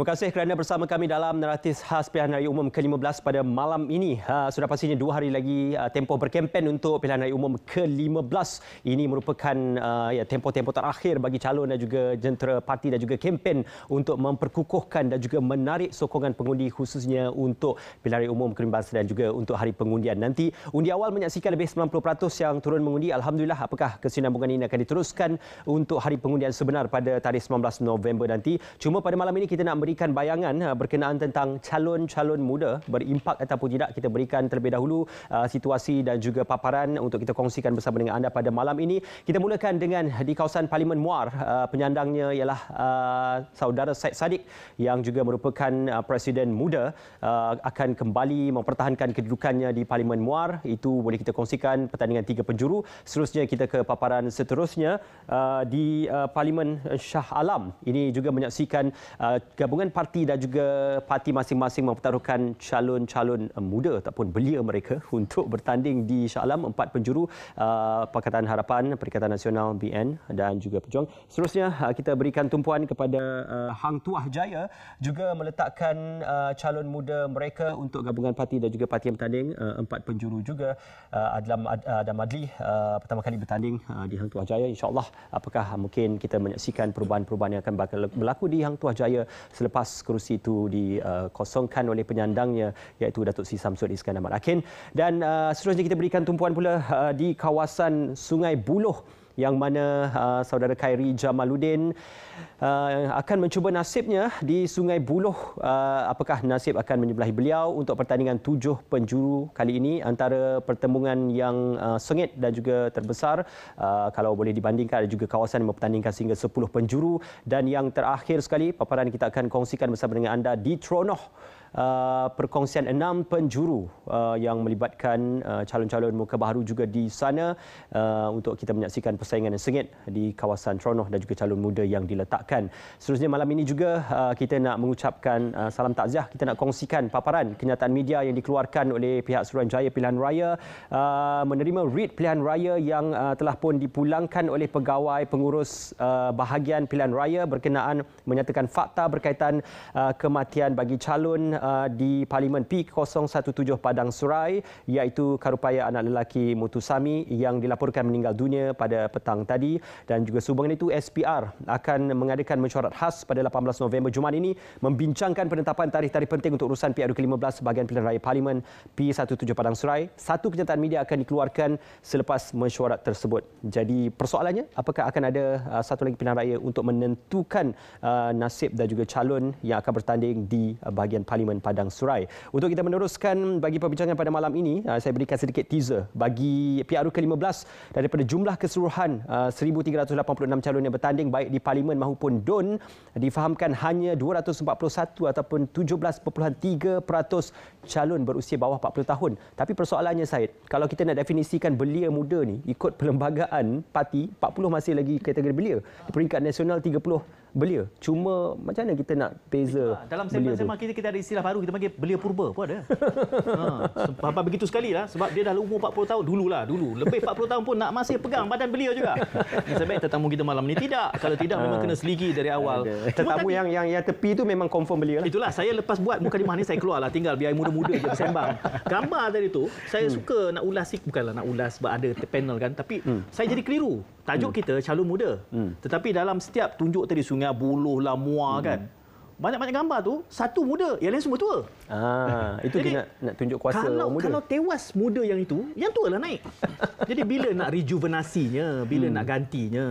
Terima kasih kerana bersama kami dalam naratif khas pilihan raya umum ke-15 pada malam ini. Ha, sudah pastinya dua hari lagi uh, tempoh berkempen untuk pilihan raya umum ke-15. Ini merupakan uh, ya, tempoh-tempoh terakhir bagi calon dan juga jentera parti dan juga kempen untuk memperkukuhkan dan juga menarik sokongan pengundi khususnya untuk pilihan raya umum ke-15 dan juga untuk hari pengundian. Nanti undi awal menyaksikan lebih 90% yang turun mengundi. Alhamdulillah apakah kesinambungan ini akan diteruskan untuk hari pengundian sebenar pada tarikh 19 November nanti. Cuma pada malam ini kita nak beri memberikan bayangan ha, berkenaan tentang calon-calon muda berimpak ataupun tidak kita berikan terlebih dahulu ha, situasi dan juga paparan untuk kita kongsikan bersama dengan anda pada malam ini kita mulakan dengan di kawasan Parlimen Muar ha, penyandangnya ialah saudara Said Sadiq yang juga merupakan presiden muda akan kembali mempertahankan kedudukannya di Parlimen Muar itu boleh kita kongsikan pertandingan tiga penjuru seterusnya kita ke paparan seterusnya di Parlimen Shah Alam ini juga menyaksikan gabungan gabungan parti dan juga parti masing-masing mempertaruhkan calon-calon eh, muda ataupun belia mereka untuk bertanding di Shah Alam empat penjuru uh, Pakatan Harapan, Perikatan Nasional BN dan juga Pejuang. Seterusnya eh, kita berikan tumpuan kepada Hang Tuah Jaya juga meletakkan calon muda mereka untuk gabungan parti dan juga parti yang bertanding empat penjuru juga uh, Adlam Adam Adli pertama kali bertanding di Hang Tuah Jaya Insyaallah, apakah mungkin kita menyaksikan perubahan-perubahan yang akan berlaku di Hang Tuah Jaya selepas kerusi itu dikosongkan oleh penyandangnya iaitu Datuk Si Samsul Iskandar Akin, Dan uh, seterusnya kita berikan tumpuan pula uh, di kawasan Sungai Buloh yang mana uh, saudara Khairi Jamaluddin uh, akan mencuba nasibnya di Sungai Buloh. Uh, apakah nasib akan menyebelahi beliau untuk pertandingan tujuh penjuru kali ini antara pertembungan yang uh, sengit dan juga terbesar uh, kalau boleh dibandingkan ada juga kawasan yang mempertandingkan sehingga sepuluh penjuru dan yang terakhir sekali paparan kita akan kongsikan bersama dengan anda di Tronoh. Uh, perkongsian enam penjuru uh, yang melibatkan uh, calon-calon muka baru juga di sana uh, untuk kita menyaksikan persaingan yang sengit di kawasan Tronoh dan juga calon muda yang diletakkan. Seterusnya malam ini juga uh, kita nak mengucapkan uh, salam takziah. Kita nak kongsikan paparan kenyataan media yang dikeluarkan oleh pihak Suruhanjaya Pilihan Raya uh, menerima read pilihan raya yang uh, telah pun dipulangkan oleh pegawai pengurus uh, bahagian pilihan raya berkenaan menyatakan fakta berkaitan uh, kematian bagi calon uh, di Parlimen P017 Padang Surai iaitu Karupaya anak lelaki Mutusami yang dilaporkan meninggal dunia pada petang tadi dan juga sehubungan itu SPR akan mengadakan mesyuarat khas pada 18 November Jumaat ini membincangkan penetapan tarikh-tarikh penting untuk urusan PRU ke-15 sebahagian pilihan raya Parlimen P17 Padang Surai. Satu kenyataan media akan dikeluarkan selepas mesyuarat tersebut. Jadi persoalannya apakah akan ada uh, satu lagi pilihan raya untuk menentukan uh, nasib dan juga calon yang akan bertanding di uh, bahagian Parlimen Parlimen Padang Surai. Untuk kita meneruskan bagi perbincangan pada malam ini, uh, saya berikan sedikit teaser bagi PRU ke-15 daripada jumlah keseluruhan 1,386 uh, calon yang bertanding baik di Parlimen maupun DUN difahamkan hanya 241 ataupun 17.3% calon berusia bawah 40 tahun. Tapi persoalannya Syed, kalau kita nak definisikan belia muda ni ikut perlembagaan parti, 40 masih lagi kategori belia. Di peringkat nasional belia. Cuma macam mana kita nak beza ah, Dalam sembang-sembang kita, kita ada istilah baru, kita panggil belia purba pun ada. ha, sebab begitu sekali lah, sebab dia dah umur 40 tahun, dulu lah, dulu. Lebih 40 tahun pun nak masih pegang badan belia juga. sebab tetamu kita malam ni tidak. Kalau tidak, ah. memang kena seligi dari awal. tetamu yang, yang yang tepi tu memang confirm belia lah. Itulah, saya lepas buat muka lima ni, saya keluar lah, tinggal biar muda-muda je bersembang. Gambar tadi tu, saya hmm. suka nak ulas, bukanlah nak ulas sebab ada panel kan, tapi hmm. saya jadi keliru. Tajuk hmm. kita, calon muda. Hmm. Tetapi dalam setiap tunjuk tadi, sungai sungai buluh lah muar hmm. kan banyak-banyak gambar tu satu muda yang lain semua tua ah itu jadi, nak nak tunjuk kuasa kalau, orang muda kalau tewas muda yang itu yang tua lah naik jadi bila nak rejuvenasinya bila hmm. nak gantinya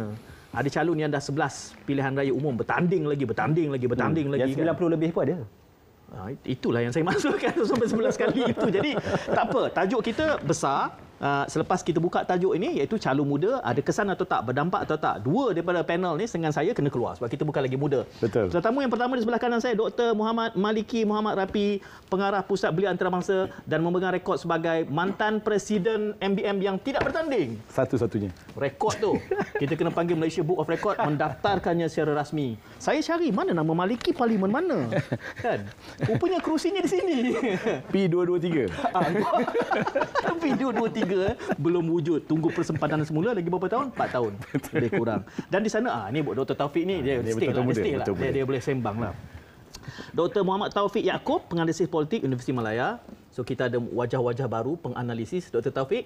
ada calon yang dah 11 pilihan raya umum bertanding lagi bertanding lagi bertanding hmm. lagi yang 90 kan. lebih pun ada ah, itulah yang saya masukkan sampai 11 kali itu. Jadi tak apa, tajuk kita besar, Ah, selepas kita buka tajuk ini iaitu calon muda ada kesan atau tak berdampak atau tak dua daripada panel ni dengan saya kena keluar sebab kita bukan lagi muda betul tetamu yang pertama di sebelah kanan saya Dr. Muhammad Maliki Muhammad Rapi pengarah pusat belia antarabangsa dan memegang rekod sebagai mantan presiden MBM yang tidak bertanding satu-satunya rekod tu kita kena panggil Malaysia Book of Record mendaftarkannya secara rasmi saya cari mana nama Maliki parlimen mana kan rupanya kerusinya di sini P223 ah, P223 niaga eh, belum wujud. Tunggu persempadanan semula lagi berapa tahun? empat tahun lebih kurang. Dan di sana ah ni Dr. Taufik ni dia, ah, lah, dia stay lah, muda, dia, stay lah. dia, dia boleh sembang lah. Dr. Muhammad Taufik Yaakob, penganalisis politik Universiti Malaya. So kita ada wajah-wajah baru penganalisis Dr. Taufik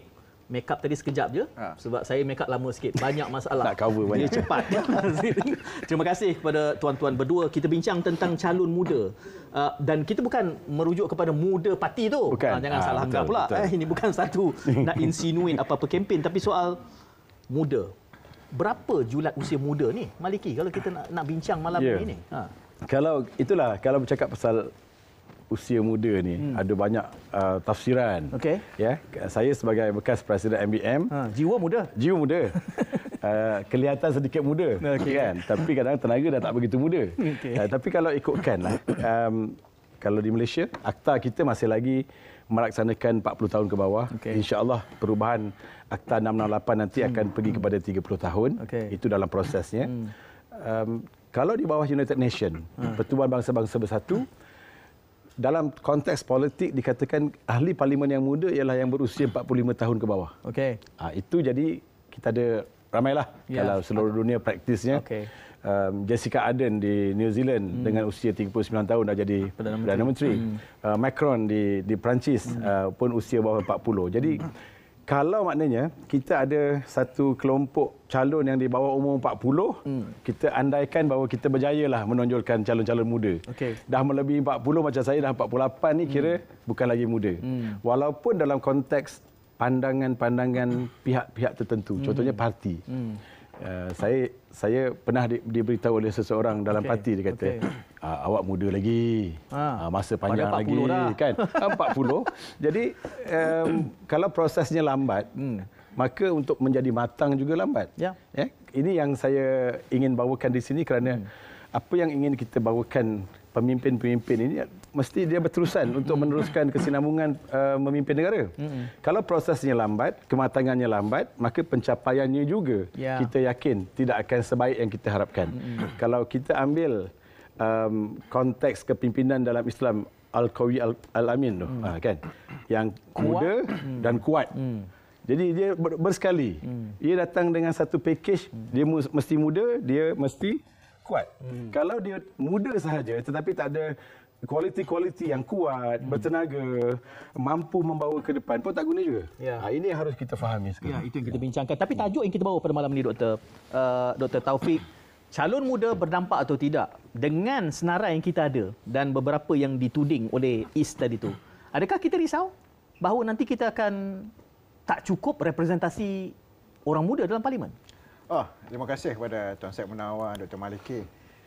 makeup tadi sekejap je ha. sebab saya makeup lama sikit banyak masalah nak cover banyak dia cepat terima kasih kepada tuan-tuan berdua kita bincang tentang calon muda uh, dan kita bukan merujuk kepada muda parti tu Uh, jangan ha, salah anggap pula Eh, ini bukan satu nak insinuin apa-apa kempen tapi soal muda berapa julat usia muda ni maliki kalau kita nak nak bincang malam yeah. ini ha kalau itulah kalau bercakap pasal usia muda ni hmm. ada banyak uh, tafsiran. Okey. Ya, yeah? saya sebagai bekas presiden MBM, ha, jiwa muda. Jiwa muda. Uh, kelihatan sedikit muda okay. kan tapi kadang-kadang tenaga dah tak begitu muda okay. uh, tapi kalau ikutkanlah um, kalau di Malaysia akta kita masih lagi melaksanakan 40 tahun ke bawah okay. Allah perubahan akta 668 nanti hmm. akan pergi kepada 30 tahun okay. itu dalam prosesnya hmm. um, kalau di bawah United Nation hmm. pertubuhan bangsa-bangsa bersatu dalam konteks politik dikatakan ahli parlimen yang muda ialah yang berusia 45 tahun ke bawah. Okey. Ha, itu jadi kita ada ramailah ya. kalau seluruh dunia praktisnya. Okey. Um, Jessica Arden di New Zealand hmm. dengan usia 39 tahun dah jadi Perdana Menteri. Perdana Menteri. Hmm. Uh, Macron di di Perancis hmm. uh, pun usia bawah 40. Jadi hmm. Kalau maknanya kita ada satu kelompok calon yang di bawah umur 40, hmm. kita andaikan bahawa kita berjaya lah menonjolkan calon-calon muda. Okay. Dah melebihi 40 macam saya dah 48 ni kira hmm. bukan lagi muda. Hmm. Walaupun dalam konteks pandangan-pandangan pihak-pihak tertentu, hmm. contohnya parti. Hmm uh, saya saya pernah di, diberitahu oleh seseorang dalam okay. parti dia kata okay. uh, ah, awak muda lagi ha. uh, masa panjang lagi dah. kan 40 ah, jadi um, kalau prosesnya lambat hmm. maka untuk menjadi matang juga lambat ya yeah. yeah? ini yang saya ingin bawakan di sini kerana hmm. apa yang ingin kita bawakan pemimpin-pemimpin ini mesti dia berterusan untuk meneruskan kesinambungan uh, memimpin negara. Mm-hmm. Kalau prosesnya lambat, kematangannya lambat, maka pencapaiannya juga yeah. kita yakin tidak akan sebaik yang kita harapkan. Mm-hmm. Kalau kita ambil um, konteks kepimpinan dalam Islam Al-Qawi Al-Amin tu, mm. Ah, kan? Yang kuda mm. dan kuat. Mm. Jadi dia ber- bersekali. Mm. Ia datang dengan satu package, mm. dia mesti muda, dia mesti kuat. Mm. Kalau dia muda sahaja tetapi tak ada kualiti-kualiti yang kuat, hmm. bertenaga, mampu membawa ke depan pun tak guna juga. Ya. Ha, ini yang harus kita fahami sekarang. Ya, itu yang kita ya. bincangkan. Tapi tajuk yang kita bawa pada malam ini, Dr. Uh, Dr. Taufik, calon muda berdampak atau tidak dengan senarai yang kita ada dan beberapa yang dituding oleh Is tadi itu, adakah kita risau bahawa nanti kita akan tak cukup representasi orang muda dalam parlimen? Oh, terima kasih kepada Tuan Syed Munawar, Dr. Maliki.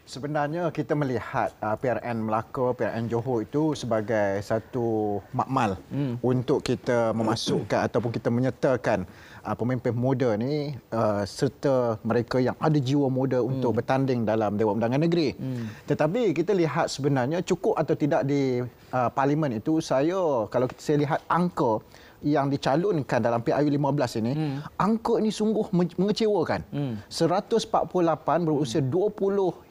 Sebenarnya kita melihat uh, ah, PRN Melaka, PRN Johor itu sebagai satu makmal hmm. untuk kita memasukkan ataupun kita menyertakan uh, pemimpin muda ni uh, serta mereka yang ada jiwa muda untuk hmm. bertanding dalam Dewan Undangan Negeri. Hmm. Tetapi kita lihat sebenarnya cukup atau tidak di uh, parlimen itu saya kalau saya lihat angka yang dicalonkan dalam PIU 15 ini hmm. angka ini sungguh mengecewakan hmm. 148 berusia hmm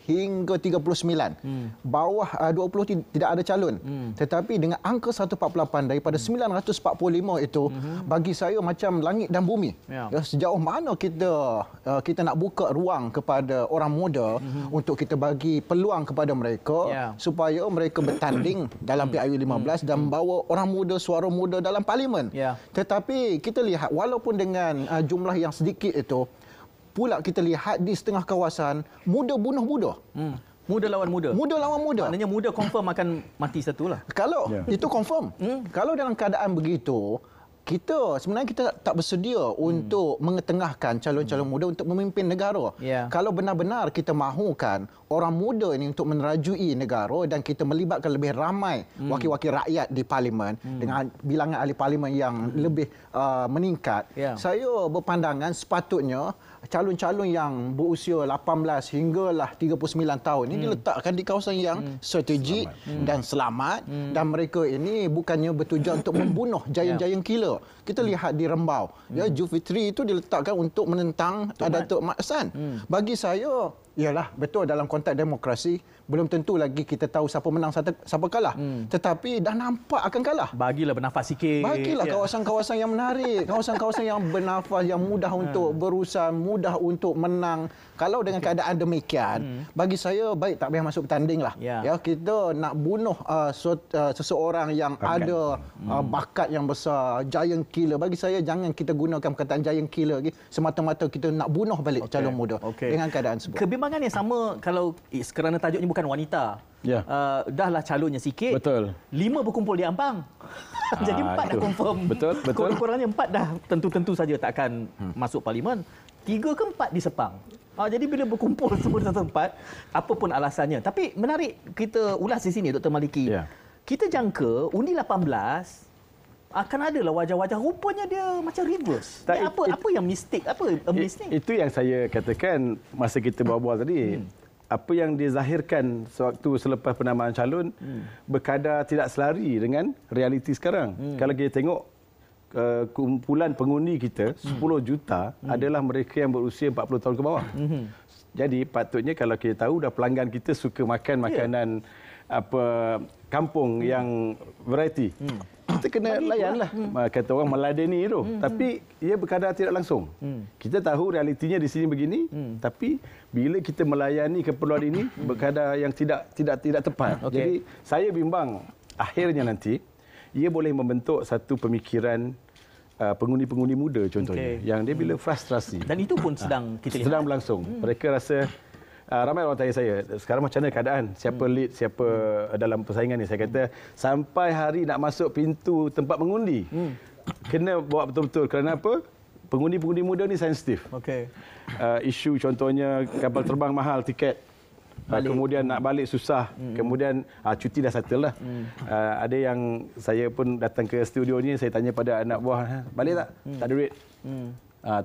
hingga 39. Hmm. Bawah ah, uh, 20 tidak ada calon. Hmm. Tetapi dengan angka 148 daripada hmm. 945 itu hmm. bagi saya macam langit dan bumi. Ya. Ya, sejauh mana kita uh, kita nak buka ruang kepada orang muda hmm. untuk kita bagi peluang kepada mereka ya. supaya mereka bertanding hmm. dalam PIU 15 hmm. dan hmm. bawa orang muda suara muda dalam parlimen. Ya. Tetapi kita lihat walaupun dengan uh, jumlah yang sedikit itu pula kita lihat di setengah kawasan muda bunuh muda. Hmm. Muda lawan muda. Muda lawan muda. Maknanya muda confirm akan mati satu lah. Kalau yeah. itu confirm. Hmm. Kalau dalam keadaan begitu kita sebenarnya kita tak bersedia hmm. untuk mengetengahkan calon-calon hmm. muda untuk memimpin negara. Yeah. Kalau benar-benar kita mahukan orang muda ini untuk menerajui negara dan kita melibatkan lebih ramai hmm. wakil-wakil rakyat di parlimen hmm. dengan bilangan ahli parlimen yang hmm. lebih uh, meningkat. Yeah. Saya berpandangan sepatutnya calon-calon yang berusia 18 hinggalah 39 tahun ini hmm. diletakkan di kawasan yang hmm. strategik selamat. Hmm. dan selamat hmm. dan mereka ini bukannya bertujuan untuk membunuh ya. jayang-jayang killer. Kita hmm. lihat di Rembau, ya, hmm. ya Jufitri itu diletakkan untuk menentang Datuk Mat Hassan. Hmm. Bagi saya, ialah betul dalam konteks demokrasi, belum tentu lagi kita tahu siapa menang siapa kalah hmm. tetapi dah nampak akan kalah bagilah bernafas sikit bagilah ya. kawasan-kawasan yang menarik kawasan-kawasan yang bernafas yang mudah hmm. untuk berusaha mudah untuk menang kalau dengan okay. keadaan demikian hmm. bagi saya baik tak payah masuk bertanding lah yeah. ya kita nak bunuh uh, so, uh, seseorang yang Bukan. ada uh, hmm. uh, bakat yang besar giant killer bagi saya jangan kita gunakan perkataan giant killer lagi semata-mata kita nak bunuh balik okay. calon muda okay. dengan keadaan sebut kebimbangan yang sama kalau eh, kerana tajuknya bukan wanita. Ya. Yeah. Uh, dahlah calonnya sikit. Betul. Lima berkumpul di Ampang. Ah, jadi ah, empat itu. dah confirm. Betul, betul. Kurang-kurangnya empat dah tentu-tentu saja takkan hmm. masuk parlimen. Tiga ke empat di Sepang. Ah, jadi bila berkumpul semua di satu tempat, apa pun alasannya. Tapi menarik kita ulas di sini, Dr. Maliki. Ya. Kita jangka Undi 18 akan ada lah wajah-wajah rupanya dia macam reverse. Tak, apa it, apa yang mistik? Apa it, a Itu yang saya katakan masa kita bawa-bawa tadi. Hmm apa yang dizahirkan sewaktu selepas penamaan calon hmm. berkadar tidak selari dengan realiti sekarang. Hmm. Kalau kita tengok eh, kumpulan pengundi kita 10 hmm. juta hmm. adalah mereka yang berusia 40 tahun ke bawah. Hmm. Jadi patutnya kalau kita tahu dah pelanggan kita suka makan ya. makanan yeah. apa kampung hmm. yang variety. Hmm kita kena layan lah. Hmm. Kata orang meladen ni Hmm. Tapi ia berkadar tidak langsung. Hmm. Kita tahu realitinya di sini begini. Hmm. Tapi bila kita melayani keperluan ini, hmm. berkadar yang tidak tidak tidak tepat. Hmm. Okay. Jadi saya bimbang akhirnya nanti, ia boleh membentuk satu pemikiran Uh, pengundi-pengundi muda contohnya okay. yang dia bila hmm. frustrasi dan itu pun sedang ah, kita lihat sedang berlangsung hmm. mereka rasa uh, ramai orang tanya saya, sekarang macam mana keadaan? Siapa hmm. lead, siapa hmm. dalam persaingan ini Saya kata, sampai hari nak masuk pintu tempat mengundi, hmm. kena buat betul-betul. Kerana apa? Pengundi-pengundi muda ni sensitif. Okay. Uh, ah, isu contohnya kapal terbang mahal, tiket. Ah, balik. Kemudian nak balik susah. Hmm. Kemudian uh, cuti dah settle lah. Hmm. Uh, ada yang saya pun datang ke studio ni, saya tanya pada anak buah, ha, balik tak? Hmm. Tak ada duit. Hmm. Uh,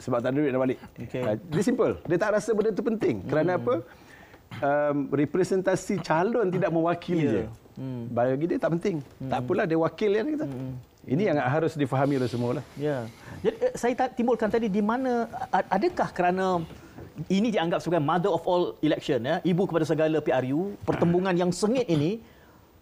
sebab tak ada duit nak balik. Okay. Uh, ah, dia simple. Dia tak rasa benda itu penting. Hmm. Kerana apa? Um, representasi calon tidak mewakili yeah. dia. Hmm. Bagi dia tak penting. Hmm. Tak apalah dia wakil dia kata. Hmm. Ini yang harus difahami oleh semua lah. Ya. Jadi eh, saya timbulkan tadi di mana adakah kerana ini dianggap sebagai mother of all election ya, ibu kepada segala PRU, pertembungan yang sengit ini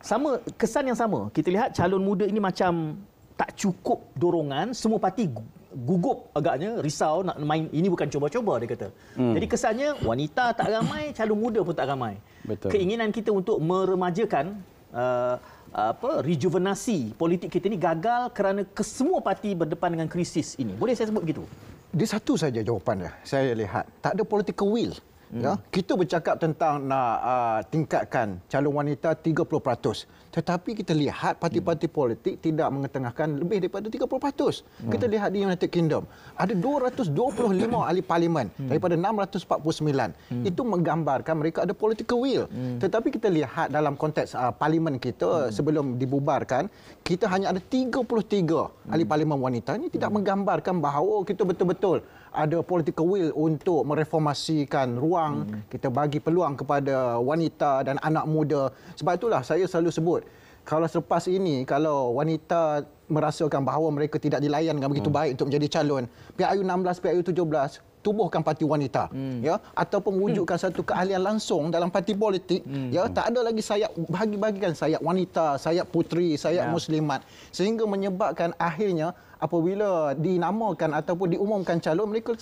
sama kesan yang sama. Kita lihat calon muda ini macam tak cukup dorongan, semua parti gugup agaknya risau nak main ini bukan cuba-cuba dia kata. Hmm. Jadi kesannya wanita tak ramai, calon muda pun tak ramai. Betul. Keinginan kita untuk meremajakan uh, apa rejuvenasi politik kita ini gagal kerana kesemua parti berdepan dengan krisis ini. Boleh saya sebut begitu? Dia satu saja jawapan jawapannya. Saya lihat tak ada political will. Hmm. Ya, kita bercakap tentang nak uh, tingkatkan calon wanita 30%. Tetapi kita lihat parti-parti hmm. politik tidak mengetengahkan lebih daripada 30%. Hmm. Kita lihat di United Kingdom, ada 225 ahli parlimen hmm. daripada 649. Hmm. Itu menggambarkan mereka ada political will. Hmm. Tetapi kita lihat dalam konteks uh, parlimen kita hmm. sebelum dibubarkan, kita hanya ada 33 hmm. ahli parlimen wanita. Ini tidak hmm. menggambarkan bahawa kita betul-betul ada political will untuk mereformasikan ruang hmm. kita bagi peluang kepada wanita dan anak muda sebab itulah saya selalu sebut kalau selepas ini kalau wanita merasakan bahawa mereka tidak dilayan dengan begitu hmm. baik untuk menjadi calon PIU 16 PIU 17 tubuhkan parti wanita hmm. ya ataupun wujudkan hmm. satu keahlian langsung dalam parti politik hmm. ya tak ada lagi sayap bagi-bagikan sayap wanita sayap putri sayap ya. muslimat sehingga menyebabkan akhirnya apabila dinamakan ataupun diumumkan calon mereka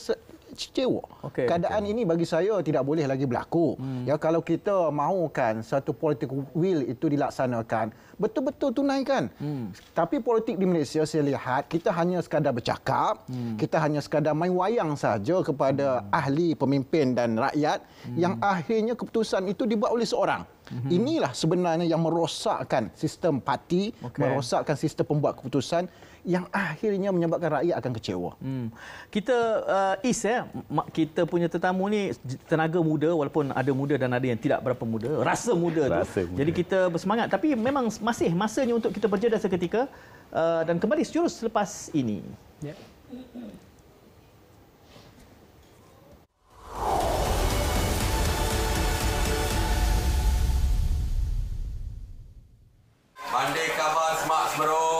kecewa. Okay, Keadaan okay. ini bagi saya tidak boleh lagi berlaku. Hmm. Ya kalau kita mahukan satu politik will itu dilaksanakan, betul-betul tunaikan. Hmm. Tapi politik di Malaysia saya lihat kita hanya sekadar bercakap, hmm. kita hanya sekadar main wayang saja kepada hmm. ahli pemimpin dan rakyat hmm. yang akhirnya keputusan itu dibuat oleh seorang. Hmm. Inilah sebenarnya yang merosakkan sistem parti, okay. merosakkan sistem pembuat keputusan yang akhirnya menyebabkan rakyat akan kecewa. Hmm. Kita uh, is ya, eh, kita punya tetamu ni tenaga muda walaupun ada muda dan ada yang tidak berapa muda, rasa muda rasa tu. Muda. Jadi kita bersemangat tapi memang masih masanya untuk kita berjeda seketika uh, dan kembali sejurus selepas ini. Ya. Yeah. Pandai kabar semak semerung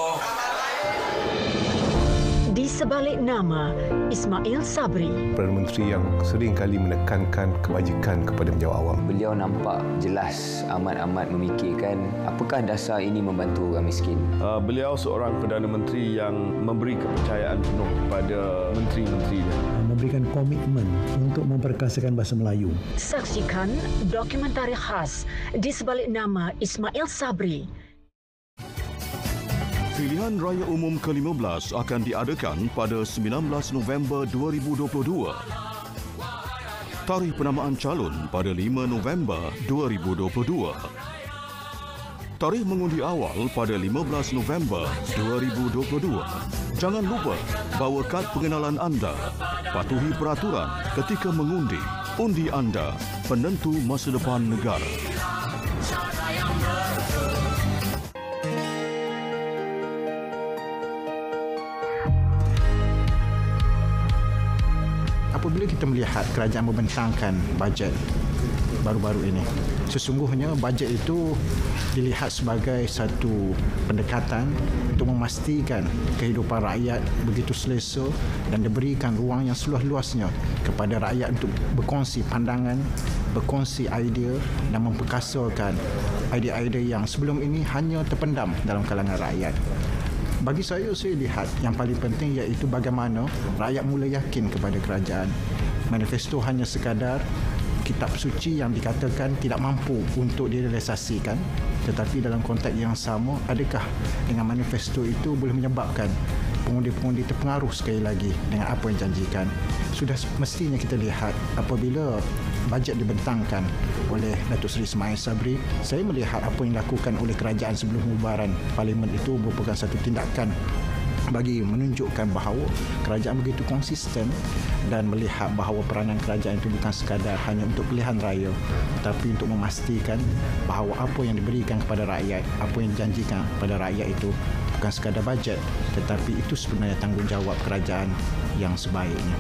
sebalik nama Ismail Sabri. Perdana Menteri yang sering kali menekankan kebajikan kepada penjawat awam. Beliau nampak jelas amat-amat memikirkan apakah dasar ini membantu orang miskin. Uh, beliau seorang Perdana Menteri yang memberi kepercayaan penuh kepada menteri-menteri uh, Memberikan komitmen untuk memperkasakan bahasa Melayu. Saksikan dokumentari khas di sebalik nama Ismail Sabri. Pilihan Raya Umum ke-15 akan diadakan pada 19 November 2022. Tarikh penamaan calon pada 5 November 2022. Tarikh mengundi awal pada 15 November 2022. Jangan lupa bawa kad pengenalan anda. Patuhi peraturan ketika mengundi. Undi anda penentu masa depan negara. apabila kita melihat kerajaan membentangkan bajet baru-baru ini sesungguhnya bajet itu dilihat sebagai satu pendekatan untuk memastikan kehidupan rakyat begitu selesa dan diberikan ruang yang seluas-luasnya kepada rakyat untuk berkongsi pandangan, berkongsi idea dan memperkasakan idea-idea yang sebelum ini hanya terpendam dalam kalangan rakyat bagi saya saya lihat yang paling penting iaitu bagaimana rakyat mula yakin kepada kerajaan manifesto hanya sekadar kitab suci yang dikatakan tidak mampu untuk direalisasikan tetapi dalam konteks yang sama adakah dengan manifesto itu boleh menyebabkan pengundi-pengundi terpengaruh sekali lagi dengan apa yang dijanjikan. Sudah mestinya kita lihat apabila bajet dibentangkan oleh Datuk Seri Ismail Sabri, saya melihat apa yang dilakukan oleh kerajaan sebelum mubaran parlimen itu merupakan satu tindakan bagi menunjukkan bahawa kerajaan begitu konsisten dan melihat bahawa peranan kerajaan itu bukan sekadar hanya untuk pilihan raya tetapi untuk memastikan bahawa apa yang diberikan kepada rakyat, apa yang dijanjikan kepada rakyat itu bukan sekadar bajet tetapi itu sebenarnya tanggungjawab kerajaan yang sebaiknya.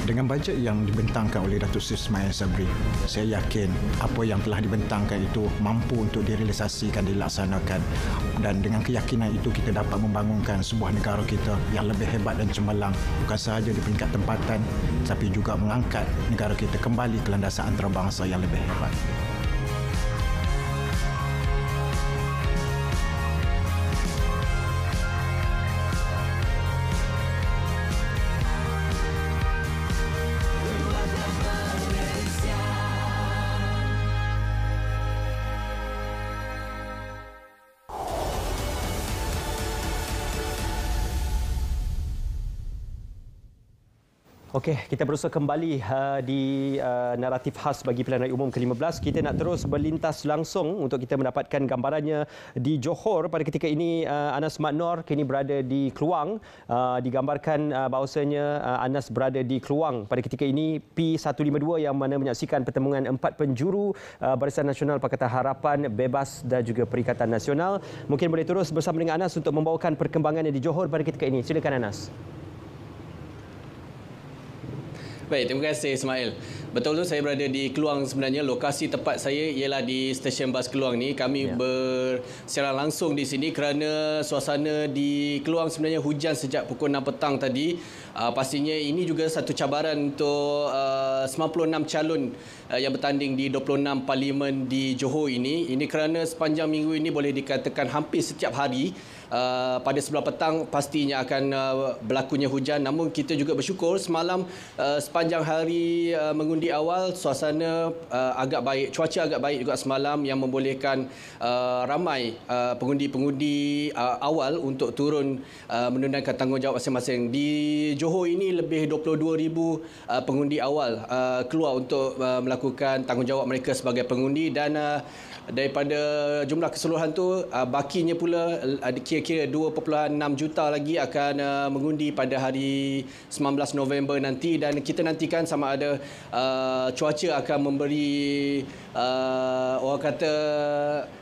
Dengan bajet yang dibentangkan oleh Datuk Seri Ismail Sabri, saya yakin apa yang telah dibentangkan itu mampu untuk direalisasikan, dilaksanakan dan dengan keyakinan itu kita dapat membangunkan sebuah negara kita yang lebih hebat dan cemerlang bukan sahaja di peringkat tempatan tapi juga mengangkat negara kita kembali ke landasan antarabangsa yang lebih hebat. Okey, kita berusaha kembali uh, di uh, naratif khas bagi pilihan raya umum ke-15. Kita nak terus berlintas langsung untuk kita mendapatkan gambarannya di Johor pada ketika ini uh, Anas Maknor kini berada di Keluang. Uh, digambarkan uh, bahawasanya uh, Anas berada di Keluang pada ketika ini P152 yang mana menyaksikan pertemuan empat penjuru uh, Barisan Nasional Pakatan Harapan, Bebas dan juga Perikatan Nasional. Mungkin boleh terus bersama dengan Anas untuk membawakan perkembangannya di Johor pada ketika ini. Silakan Anas. Baik, terima kasih Ismail. Betul tu saya berada di Keluang sebenarnya lokasi tepat saya ialah di stesen bas Keluang ni kami ya. bersiaran langsung di sini kerana suasana di Keluang sebenarnya hujan sejak pukul 6 petang tadi uh, pastinya ini juga satu cabaran untuk ah, uh, 96 calon uh, yang bertanding di 26 parlimen di Johor ini ini kerana sepanjang minggu ini boleh dikatakan hampir setiap hari Uh, pada sebelah petang pastinya akan uh, berlakunya hujan namun kita juga bersyukur semalam uh, sepanjang hari uh, mengundang di awal suasana uh, agak baik, cuaca agak baik juga semalam yang membolehkan uh, ramai uh, pengundi-pengundi uh, uh, awal untuk turun uh, menunaikan tanggungjawab masing-masing. Di Johor ini lebih 22,000 uh, pengundi awal uh, keluar untuk uh, melakukan tanggungjawab mereka sebagai pengundi dan uh, daripada jumlah keseluruhan tu uh, bakinya pula ada uh, kira-kira 2.6 juta lagi akan uh, mengundi pada hari 19 November nanti dan kita nantikan sama ada uh, cuaca akan memberi uh, orang kata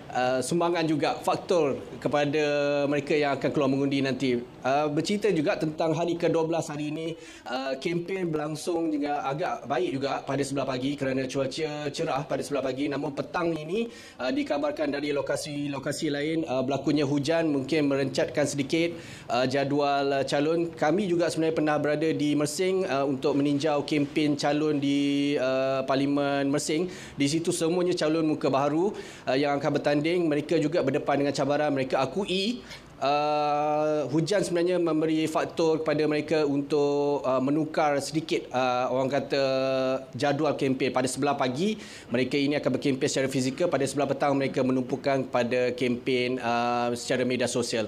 Uh, sumbangan juga faktor kepada mereka yang akan keluar mengundi nanti. Uh, bercerita juga tentang hari ke-12 hari ini, uh, kempen berlangsung juga agak baik juga pada sebelah pagi kerana cuaca cerah pada sebelah pagi. Namun petang ini uh, dikabarkan dari lokasi-lokasi lain uh, berlakunya hujan mungkin merencatkan sedikit uh, jadual uh, calon. Kami juga sebenarnya pernah berada di Mersing uh, untuk meninjau kempen calon di uh, Parlimen Mersing. Di situ semuanya calon muka baru uh, yang akan bertanding bertanding mereka juga berdepan dengan cabaran mereka akui Uh, hujan sebenarnya memberi faktor kepada mereka untuk uh, menukar sedikit uh, orang kata jadual kempen pada sebelah pagi mereka ini akan berkempen secara fizikal pada sebelah petang mereka menumpukan pada kempen uh, secara media sosial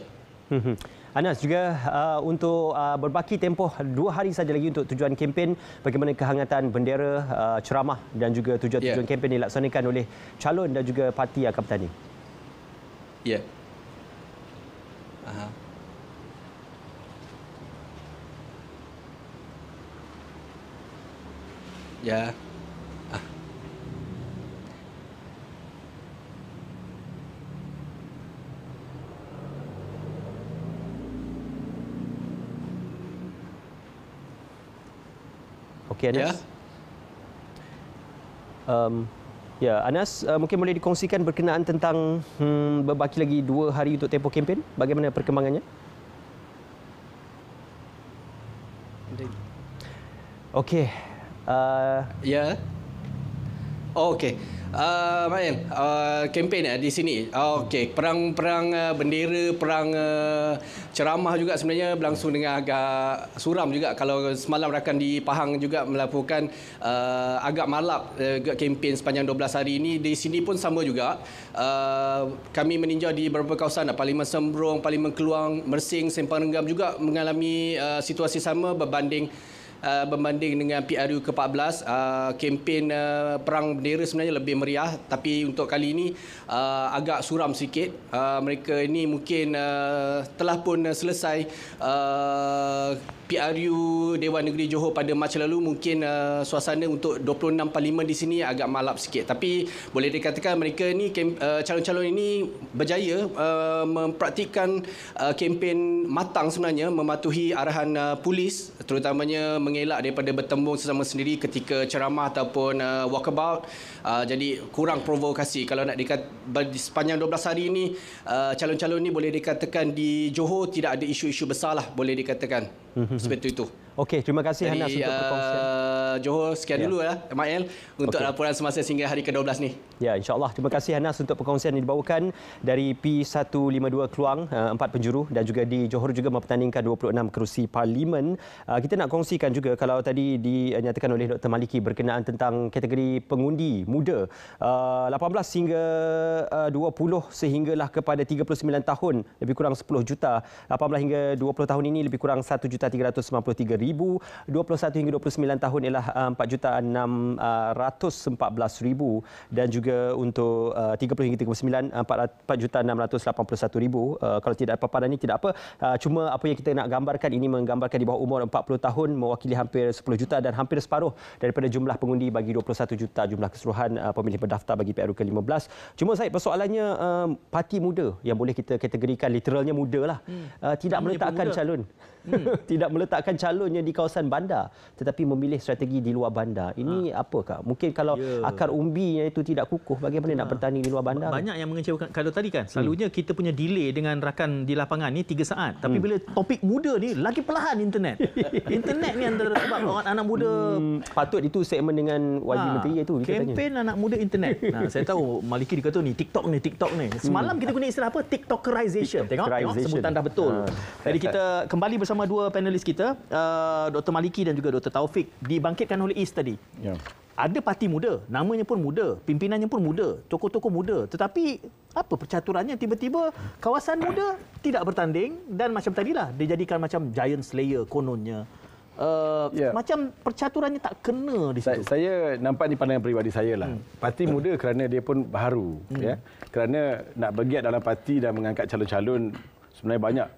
Anas juga uh, untuk uh, berbaki tempoh dua hari saja lagi untuk tujuan kempen bagaimana kehangatan bendera uh, ceramah dan juga tujuan-tujuan yeah. kempen dilaksanakan oleh calon dan juga parti akan bertanding Ya. Aha. Ya. Okay, Anas. Yeah. Um, Ya, Anas, uh, mungkin boleh dikongsikan berkenaan tentang hmm, berbaki lagi dua hari untuk tempoh kempen. Bagaimana perkembangannya? Okey. Uh, ya. Yeah. Oh, okey. Uh, ah, Mael, uh, ah, kempen uh, di sini. Uh, Okey, perang-perang uh, bendera, perang uh, ceramah juga sebenarnya berlangsung dengan agak suram juga. Kalau semalam rakan di Pahang juga melakukan uh, agak malap uh, kempen sepanjang 12 hari ini. Di sini pun sama juga. Uh, kami meninjau di beberapa kawasan, uh, Parlimen Sembrong, Parlimen Keluang, Mersing, Sempang Renggam juga mengalami uh, situasi sama berbanding Uh, berbanding dengan PRU ke-14 uh, kempen uh, perang bendera sebenarnya lebih meriah tapi untuk kali ini uh, agak suram sikit mereka ini mungkin telah pun selesai PRU Dewan Negeri Johor pada Mac lalu mungkin suasana untuk 26 parlimen di sini agak malap sikit tapi boleh dikatakan mereka ini calon-calon ini berjaya uh, mempraktikkan kempen matang sebenarnya mematuhi arahan polis terutamanya mengelak daripada bertembung sesama sendiri ketika ceramah ataupun uh, walkabout. Uh, jadi kurang provokasi. Kalau nak dikatakan sepanjang 12 hari ini, uh, calon-calon ini boleh dikatakan di Johor tidak ada isu-isu besar lah boleh dikatakan. Mhm. Seperti itu. Okey, terima kasih Hanas untuk uh, perkongsian. Johor, sekian ya. dulu ya, lah, MIL untuk okay. laporan semasa sehingga hari ke-12 ni. Ya, insyaAllah. Terima kasih Hanas untuk perkongsian yang dibawakan dari P152 Keluang, uh, empat penjuru dan juga di Johor juga mempertandingkan 26 kerusi parlimen. Uh, kita nak kongsikan juga kalau tadi dinyatakan oleh Dr. Maliki berkenaan tentang kategori pengundi muda 18 sehingga 20 sehinggalah kepada 39 tahun lebih kurang 10 juta. 18 hingga 20 tahun ini lebih kurang 1 juta juta 23,000, 21-29 tahun ialah 4 uh, juta uh, ribu dan juga untuk 30-39 uh, 4 juta ribu Kalau tidak apa paparan ini tidak apa. Cuma apa yang kita nak gambarkan ini menggambarkan di bawah umur 40 tahun mewakili hampir 10 juta dan hampir separuh daripada jumlah pengundi bagi 21 juta jumlah keseluruhan pemilih berdaftar bagi PRU ke-15. Cuma saya persoalannya um, parti muda yang boleh kita kategorikan literalnya muda lah. Hmm. Tidak meletakkan calon. Hmm. tidak meletakkan calonnya di kawasan bandar tetapi memilih strategi di luar bandar. Ini ha. apa kak? Mungkin kalau yeah. akar umbi yang itu tidak kukuh bagaimana ha. nak ah. bertani di luar bandar? Banyak yang mengecewakan kalau tadi kan. Hmm. Selalunya hmm. kita punya delay dengan rakan di lapangan ni 3 saat. Tapi hmm. bila topik muda ni lagi perlahan internet. internet ni antara sebab orang anak muda hmm. patut itu segmen dengan wajib ah, ha. menteri itu kita Kempen anak muda internet. Nah, saya tahu Maliki dikata ni TikTok ni TikTok ni. Hmm. Semalam hmm. kita guna istilah apa? TikTokerization. TikTokerization. Tengok, tengok sebutan dah betul. Ha. Jadi kita kembali bersama bersama dua panelis kita, uh, Dr. Maliki dan juga Dr. Taufik, dibangkitkan oleh East tadi. Ya. Ada parti muda, namanya pun muda, pimpinannya pun muda, tokoh-tokoh muda. Tetapi apa percaturannya tiba-tiba kawasan muda tidak bertanding dan macam tadilah dia jadikan macam giant slayer kononnya. Uh, yeah. macam percaturannya tak kena di situ. Saya, saya nampak ni pandangan peribadi saya lah. Hmm. Parti hmm. muda kerana dia pun baru, hmm. ya. Kerana nak bergiat dalam parti dan mengangkat calon-calon sebenarnya banyak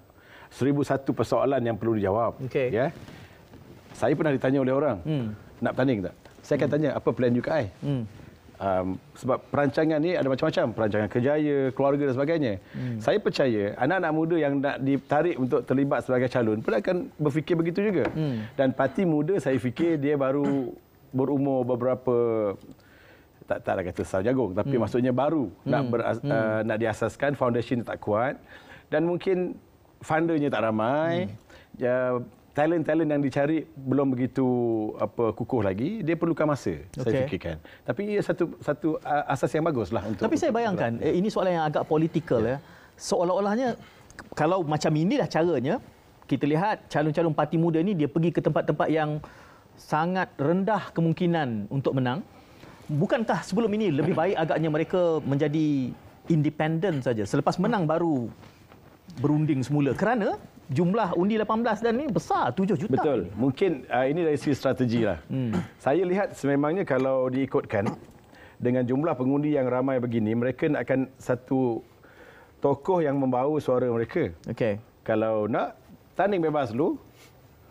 seribu satu persoalan yang perlu dijawab. Okay. Ya? Saya pernah ditanya oleh orang, hmm. nak tanding tak? Saya akan hmm. tanya, apa plan UKI? Hmm. Um, sebab perancangan ni ada macam-macam. Perancangan kerjaya, keluarga dan sebagainya. Hmm. Saya percaya anak-anak muda yang nak ditarik untuk terlibat sebagai calon pun akan berfikir begitu juga. Hmm. Dan parti muda saya fikir dia baru berumur beberapa tak tak nak kata sah jagung tapi hmm. maksudnya baru hmm. nak ber, hmm. uh, hmm. nak diasaskan foundation tak kuat dan mungkin fundernya tak ramai. Hmm. Ya hmm. uh, talent-talent yang dicari belum begitu apa kukuh lagi dia perlukan masa okay. saya fikirkan tapi ia ya, satu satu asas yang baguslah untuk tapi saya bayangkan untuk, eh, ini soalan yang agak political yeah. ya seolah-olahnya kalau macam inilah caranya kita lihat calon-calon parti muda ini dia pergi ke tempat-tempat yang sangat rendah kemungkinan untuk menang bukankah sebelum ini lebih baik agaknya mereka menjadi independen saja selepas menang baru berunding semula kerana jumlah undi 18 dan ini besar 7 juta. Betul. Ini. Mungkin uh, ini dari segi strategi lah. Hmm. Saya lihat sememangnya kalau diikutkan dengan jumlah pengundi yang ramai begini mereka nak akan satu tokoh yang membawa suara mereka. Okay. Kalau nak tanding bebas dulu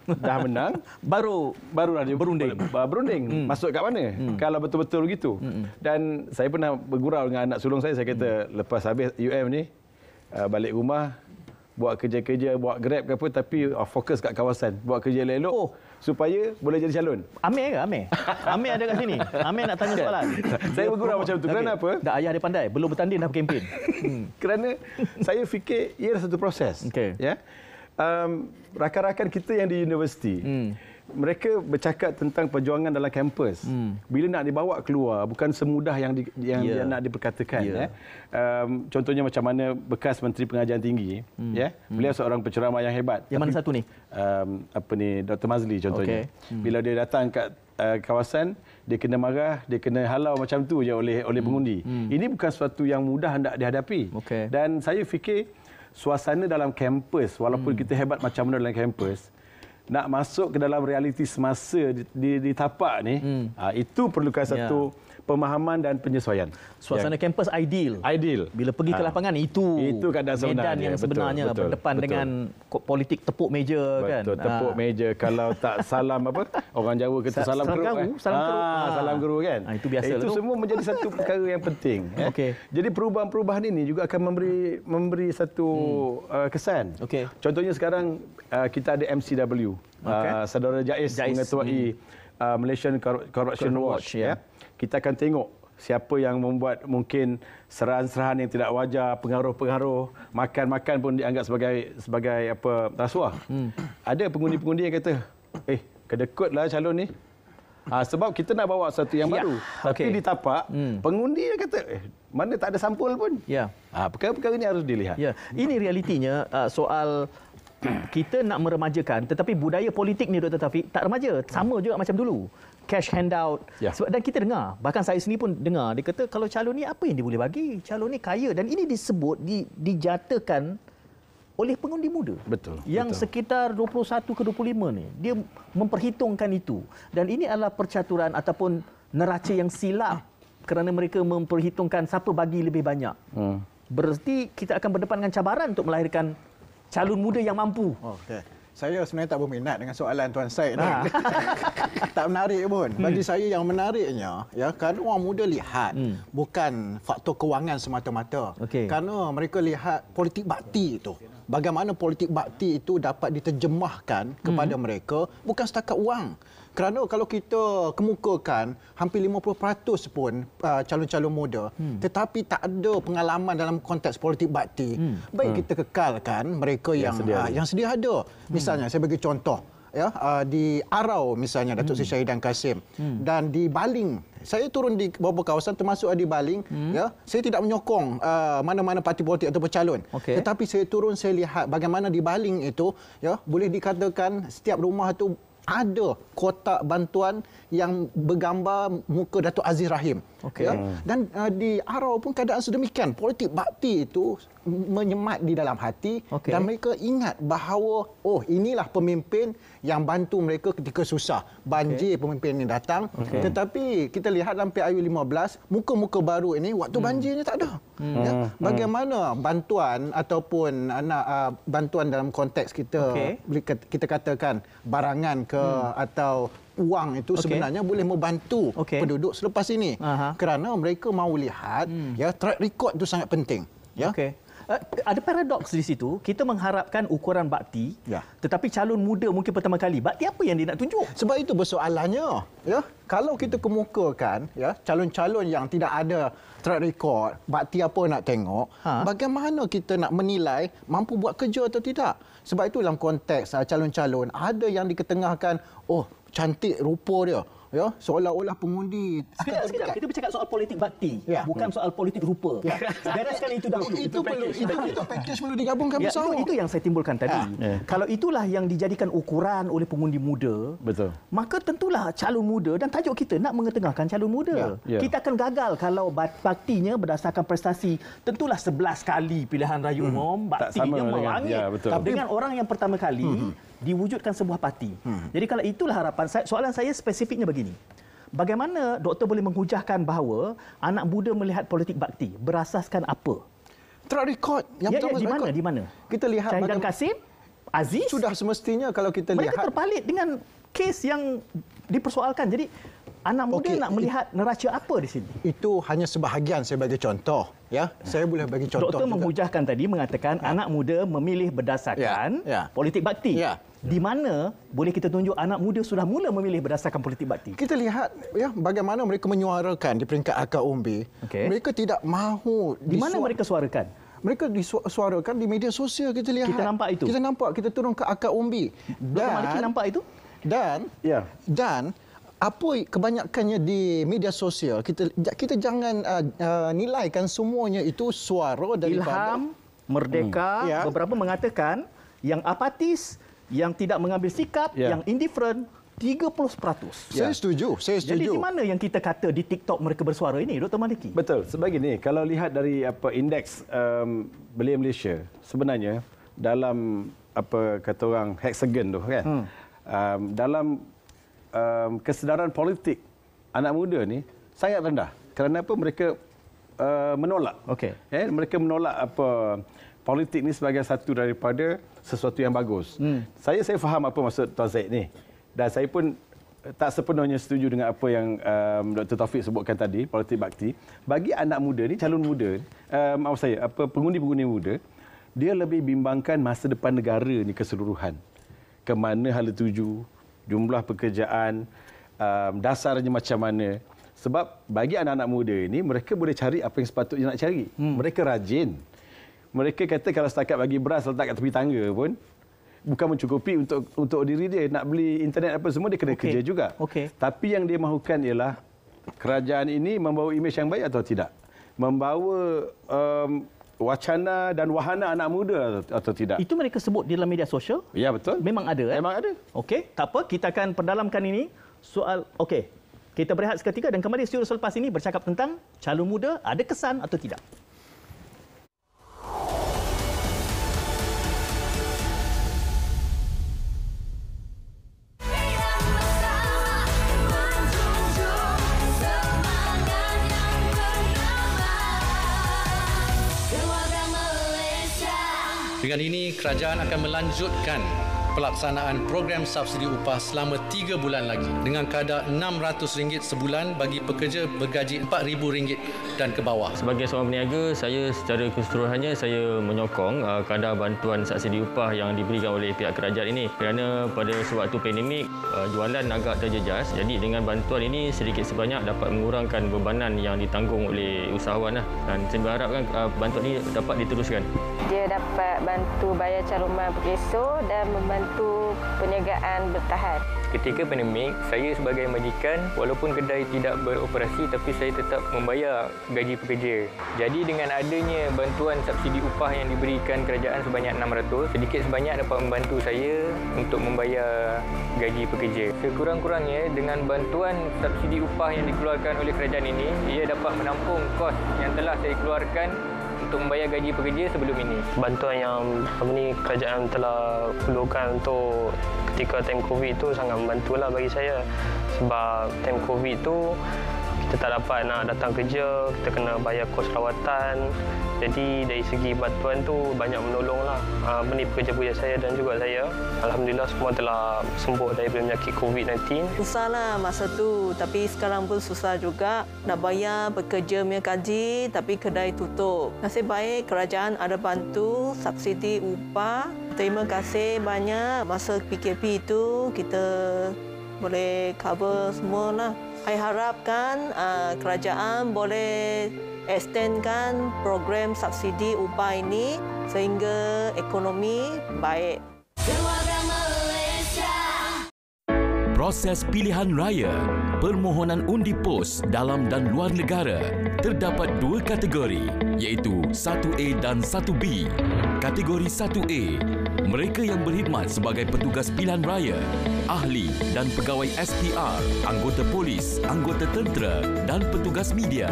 dah menang baru baru dia berunding berunding hmm. masuk ke mana hmm. kalau betul-betul begitu hmm. dan saya pernah bergurau dengan anak sulung saya saya kata hmm. lepas habis UM ni ah, balik rumah buat kerja-kerja buat grab ke apa tapi uh, fokus kat kawasan buat kerja elok-elok oh. supaya boleh jadi calon Amir ke Amir Amir ada kat sini Amir nak tanya soalan saya bergurau macam tu kerana okay. apa dah ayah dia pandai belum bertanding dah berkempen hmm. kerana saya fikir ia adalah satu proses okay. ya yeah? um, rakan-rakan kita yang di universiti hmm mereka bercakap tentang perjuangan dalam kampus. Hmm. Bila nak dibawa keluar, bukan semudah yang di, yang, yeah. nak diperkatakan. Yeah. Eh. Ya. Um, contohnya macam mana bekas Menteri Pengajian Tinggi. Hmm. Yeah. Hmm. Beliau hmm. seorang penceramah yang hebat. Yang Tapi, mana satu ni? Um, apa ni, Dr. Mazli contohnya. Okay. Hmm. Bila dia datang ke uh, kawasan, dia kena marah, dia kena halau macam tu je oleh, oleh hmm. pengundi. Hmm. Hmm. Ini bukan sesuatu yang mudah nak dihadapi. Okay. Dan saya fikir, suasana dalam kampus, walaupun hmm. kita hebat macam mana dalam kampus, nak masuk ke dalam realiti semasa di, di, di tapak ni hmm. ha, itu perlukan satu yeah pemahaman dan penyesuaian. Suasana ya. kampus ideal. Ideal. Bila pergi ha. ke lapangan itu. Itu keadaan sebenarnya. Medan yang sebenarnya betul, betul, berdepan betul. dengan politik tepuk meja betul, kan. Tepuk ha. meja kalau tak salam apa orang Jawa kata Sa- salam guru. Eh. Ah, ah. Salam guru, kan? salam, ah, ha. Ha. salam guru kan. Ha, itu biasa Itu lho. semua menjadi satu perkara yang penting. Eh? Okey. Jadi perubahan-perubahan ini juga akan memberi memberi satu hmm. uh, kesan. Okey. Contohnya sekarang uh, kita ada MCW. Okay. Uh, saudara Jais, Jais mengetuai hmm. uh, Malaysian Corruption, Watch, Watch ya. Yeah. Yeah kita akan tengok siapa yang membuat mungkin serahan-serahan yang tidak wajar, pengaruh-pengaruh, makan-makan pun dianggap sebagai sebagai apa rasuah. Hmm. Ada pengundi-pengundi yang kata, eh, kedekutlah calon ni. Ha, sebab kita nak bawa satu yang ya. baru. Tapi di tapak, hmm. pengundi yang kata, eh, mana tak ada sampul pun. Ya. Ha, perkara-perkara ini harus dilihat. Ya. Ini realitinya uh, soal kita nak meremajakan tetapi budaya politik ni Dr. Taufik tak remaja sama juga macam dulu cash handout. Yeah. Sebab dan kita dengar, bahkan saya sendiri pun dengar dia kata kalau calon ni apa yang dia boleh bagi? Calon ni kaya dan ini disebut di dijatakan oleh pengundi muda. Betul. Yang betul. sekitar 21 ke 25 ni, dia memperhitungkan itu. Dan ini adalah percaturan ataupun neraca yang silap kerana mereka memperhitungkan siapa bagi lebih banyak. Hmm. Berarti kita akan berdepan dengan cabaran untuk melahirkan calon muda yang mampu. Oh, okay. Saya sebenarnya tak berminat dengan soalan Tuan Syed ni. Ah. tak menarik pun. Hmm. Bagi hmm. saya yang menariknya, ya, kerana orang muda lihat hmm. bukan faktor kewangan semata-mata. Okay. Kerana mereka lihat politik bakti itu. Bagaimana politik bakti itu dapat diterjemahkan kepada hmm. mereka bukan setakat wang. Kerana kalau kita kemukakan hampir 50% pun uh, calon-calon muda hmm. tetapi tak ada pengalaman dalam konteks politik bakti, hmm. baik hmm. kita kekalkan mereka yang yang sedia uh, ada. Uh, yang sedia ada. Hmm. Misalnya hmm. saya bagi contoh ya uh, di Arau misalnya Datuk hmm. Syahidan Kasim hmm. dan di Baling saya turun di beberapa kawasan termasuk di Baling hmm. ya saya tidak menyokong uh, mana-mana parti politik atau calon okay. tetapi saya turun saya lihat bagaimana di Baling itu ya boleh dikatakan setiap rumah itu ada kotak bantuan yang bergambar muka Datuk Aziz Rahim. Okay. Ya? Hmm. Dan uh, di Arau pun keadaan sedemikian. Politik bakti itu menyemat di dalam hati okay. dan mereka ingat bahawa oh inilah pemimpin yang bantu mereka ketika susah. Banjir okay. pemimpin ini datang. Okay. Tetapi kita lihat dalam PIU 15, muka-muka baru ini waktu hmm. banjirnya tak ada. Hmm. Ya? Hmm. Bagaimana hmm. bantuan ataupun anak uh, uh, bantuan dalam konteks kita okay. kita katakan barangan ke hmm. atau wang itu okay. sebenarnya boleh membantu okay. penduduk selepas ini Aha. kerana mereka mahu lihat hmm. ya track record itu sangat penting ya okay. Eh, ada paradoks di situ. Kita mengharapkan ukuran bakti, ya. tetapi calon muda mungkin pertama kali. Bakti apa yang dia nak tunjuk? Sebab itu persoalannya. Ya, kalau kita kemukakan ya, calon-calon yang tidak ada track record, bakti apa nak tengok, ha? bagaimana kita nak menilai mampu buat kerja atau tidak? Sebab itu dalam konteks ah, calon-calon ada yang diketengahkan, oh cantik rupa dia ya seolah-olah pengundi sekejap, akan sekejap. kita bercakap soal politik bakti ya. bukan hmm. soal politik rupa ya. itu dahulu itu, itu perlu itu package perlu digabungkan ya, bersama itu, itu yang saya timbulkan tadi ya. Ya. kalau itulah yang dijadikan ukuran oleh pengundi muda betul maka tentulah calon muda dan tajuk kita nak mengetengahkan calon muda ya. Ya. kita akan gagal kalau baktinya berdasarkan prestasi tentulah 11 kali pilihan raya hmm. umum hmm. baktinya melangit ya, dengan orang yang pertama kali hmm diwujudkan sebuah parti. Hmm. Jadi kalau itulah harapan saya, soalan saya spesifiknya begini. Bagaimana doktor boleh menghujahkan bahawa anak muda melihat politik bakti berasaskan apa? Track record yang ya, ya, di mana di mana? Kita lihat Syahidan bagaimana... Kasim Aziz sudah semestinya kalau kita mereka lihat mereka terpalit dengan kes yang dipersoalkan. Jadi anak muda okay. nak melihat neraca apa di sini? Itu hanya sebahagian saya bagi contoh ya. Hmm. Saya boleh bagi contoh. Doktor juga. menghujahkan tadi mengatakan ya. anak muda memilih berdasarkan ya. Ya. politik bakti. Ya di mana boleh kita tunjuk anak muda sudah mula memilih berdasarkan politik bakti? Kita lihat ya bagaimana mereka menyuarakan di peringkat akar umbi. Okay. Mereka tidak mahu di mana mereka suarakan? Mereka disuarakan di media sosial kita lihat. Kita nampak itu. Kita nampak kita turun ke akar umbi. Dan Maliki nampak itu? Dan ya. Dan apa kebanyakannya di media sosial kita kita jangan uh, uh, nilaikan semuanya itu suara daripada Ilham Merdeka hmm. yeah. beberapa mengatakan yang apatis yang tidak mengambil sikap, yeah. yang indifferent 30%. Saya ya. setuju, saya setuju. Jadi di mana yang kita kata di TikTok mereka bersuara ini, Dr. Maliki? Betul. Sebagai ini kalau lihat dari apa indeks um, Belia Malaysia, sebenarnya dalam apa kata orang hexagon tu kan. Hmm. Um, dalam um, kesedaran politik anak muda ni sangat rendah. Kerana apa mereka uh, menolak. Okay. Eh, mereka menolak apa politik ni sebagai satu daripada sesuatu yang bagus. Hmm. Saya saya faham apa maksud Tuan Zaid ni. Dan saya pun eh, tak sepenuhnya setuju dengan apa yang um, Dr. Taufik sebutkan tadi, politik bakti. Bagi anak muda ni, calon muda, uh, maaf saya, apa pengundi-pengundi muda, dia lebih bimbangkan masa depan negara ni keseluruhan. Ke mana hala tuju, jumlah pekerjaan, um, dasarnya macam mana. Sebab bagi anak-anak muda ini, mereka boleh cari apa yang sepatutnya nak cari. Hmm. Mereka rajin mereka kata kalau setakat bagi beras letak kat tepi tangga pun bukan mencukupi untuk untuk diri dia nak beli internet apa semua dia kena okay. kerja juga. Okay. Tapi yang dia mahukan ialah kerajaan ini membawa imej yang baik atau tidak. Membawa um, wacana dan wahana anak muda atau tidak. Itu mereka sebut di dalam media sosial? Ya betul. Memang ada eh? Memang ada. Okey, tak apa kita akan perdalamkan ini soal okey. Kita berehat seketika dan kembali studio selepas ini bercakap tentang calon muda ada kesan atau tidak. dengan ini kerajaan akan melanjutkan pelaksanaan program subsidi upah selama 3 bulan lagi dengan kadar RM600 sebulan bagi pekerja bergaji RM4,000 dan ke bawah. Sebagai seorang peniaga, saya secara keseluruhannya saya menyokong uh, kadar bantuan subsidi upah yang diberikan oleh pihak kerajaan ini kerana pada sewaktu pandemik, uh, jualan agak terjejas. Jadi dengan bantuan ini, sedikit sebanyak dapat mengurangkan bebanan yang ditanggung oleh usahawan. Lah. Dan saya berharapkan uh, bantuan ini dapat diteruskan. Dia dapat bantu bayar caruman pergeso dan membantu untuk perniagaan bertahan. Ketika pandemik, saya sebagai majikan, walaupun kedai tidak beroperasi tapi saya tetap membayar gaji pekerja. Jadi dengan adanya bantuan subsidi upah yang diberikan kerajaan sebanyak RM600, sedikit sebanyak dapat membantu saya untuk membayar gaji pekerja. Sekurang-kurangnya dengan bantuan subsidi upah yang dikeluarkan oleh kerajaan ini, ia dapat menampung kos yang telah saya keluarkan untuk membayar gaji pekerja sebelum ini. Bantuan yang apa ni kerajaan telah perlukan untuk ketika time Covid itu sangat membantulah bagi saya sebab time Covid itu kita tak dapat nak datang kerja, kita kena bayar kos rawatan. Jadi dari segi bantuan tu banyak menolonglah uh, ah, menip pekerja buaya saya dan juga saya. Alhamdulillah semua telah sembuh dari penyakit COVID-19. Susahlah masa tu tapi sekarang pun susah juga nak bayar pekerja punya gaji tapi kedai tutup. Nasib baik kerajaan ada bantu subsidi upah. Terima kasih banyak masa PKP itu kita boleh cover semua lah. Saya harapkan uh, kerajaan boleh extendkan program subsidi upah ini sehingga ekonomi baik. Proses pilihan raya, permohonan undi pos dalam dan luar negara terdapat dua kategori iaitu 1A dan 1B. Kategori 1A mereka yang berkhidmat sebagai petugas pilihan raya, ahli dan pegawai SPR, anggota polis, anggota tentera dan petugas media.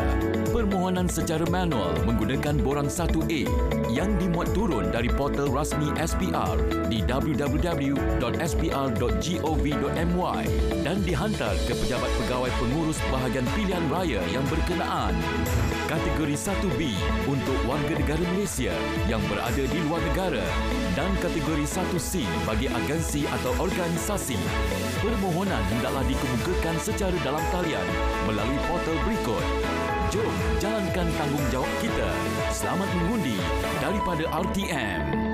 Permohonan secara manual menggunakan borang 1A yang dimuat turun dari portal rasmi SPR di www.spr.gov.my dan dihantar ke pejabat pegawai pengurus bahagian pilihan raya yang berkenaan kategori 1B untuk warga negara Malaysia yang berada di luar negara dan kategori 1C bagi agensi atau organisasi. Permohonan hendaklah dikemukakan secara dalam talian melalui portal berikut. Jom jalankan tanggungjawab kita. Selamat mengundi daripada RTM.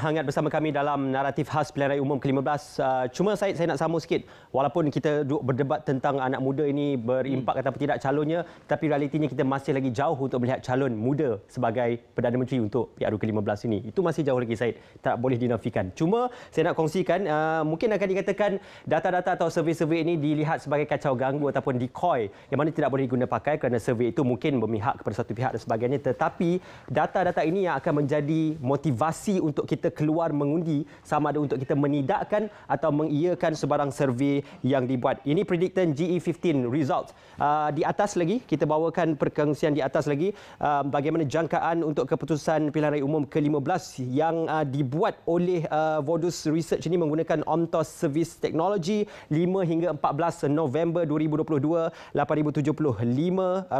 hangat bersama kami dalam naratif khas Pilihan Raya Umum ke-15. Ah, cuma saya saya nak sama sikit. Walaupun kita duduk berdebat tentang anak muda ini berimpak hmm. atau tidak calonnya, tapi realitinya kita masih lagi jauh untuk melihat calon muda sebagai Perdana Menteri untuk PRU ke-15 ini. Itu masih jauh lagi Said. Tak boleh dinafikan. Cuma saya nak kongsikan, ah, mungkin akan dikatakan data-data atau survei-survei ini dilihat sebagai kacau ganggu ataupun decoy yang mana tidak boleh digunakan pakai kerana survei itu mungkin memihak kepada satu pihak dan sebagainya. Tetapi data-data ini yang akan menjadi motivasi untuk kita kita keluar mengundi sama ada untuk kita menidakkan atau mengiyakan sebarang survey yang dibuat. Ini predikten e GE15 result. Uh, di atas lagi, kita bawakan perkongsian di atas lagi uh, bagaimana jangkaan untuk keputusan pilihan raya umum ke-15 yang uh, dibuat oleh uh, Vodus Research ini menggunakan Omtos Service Technology 5 hingga 14 November 2022 8,075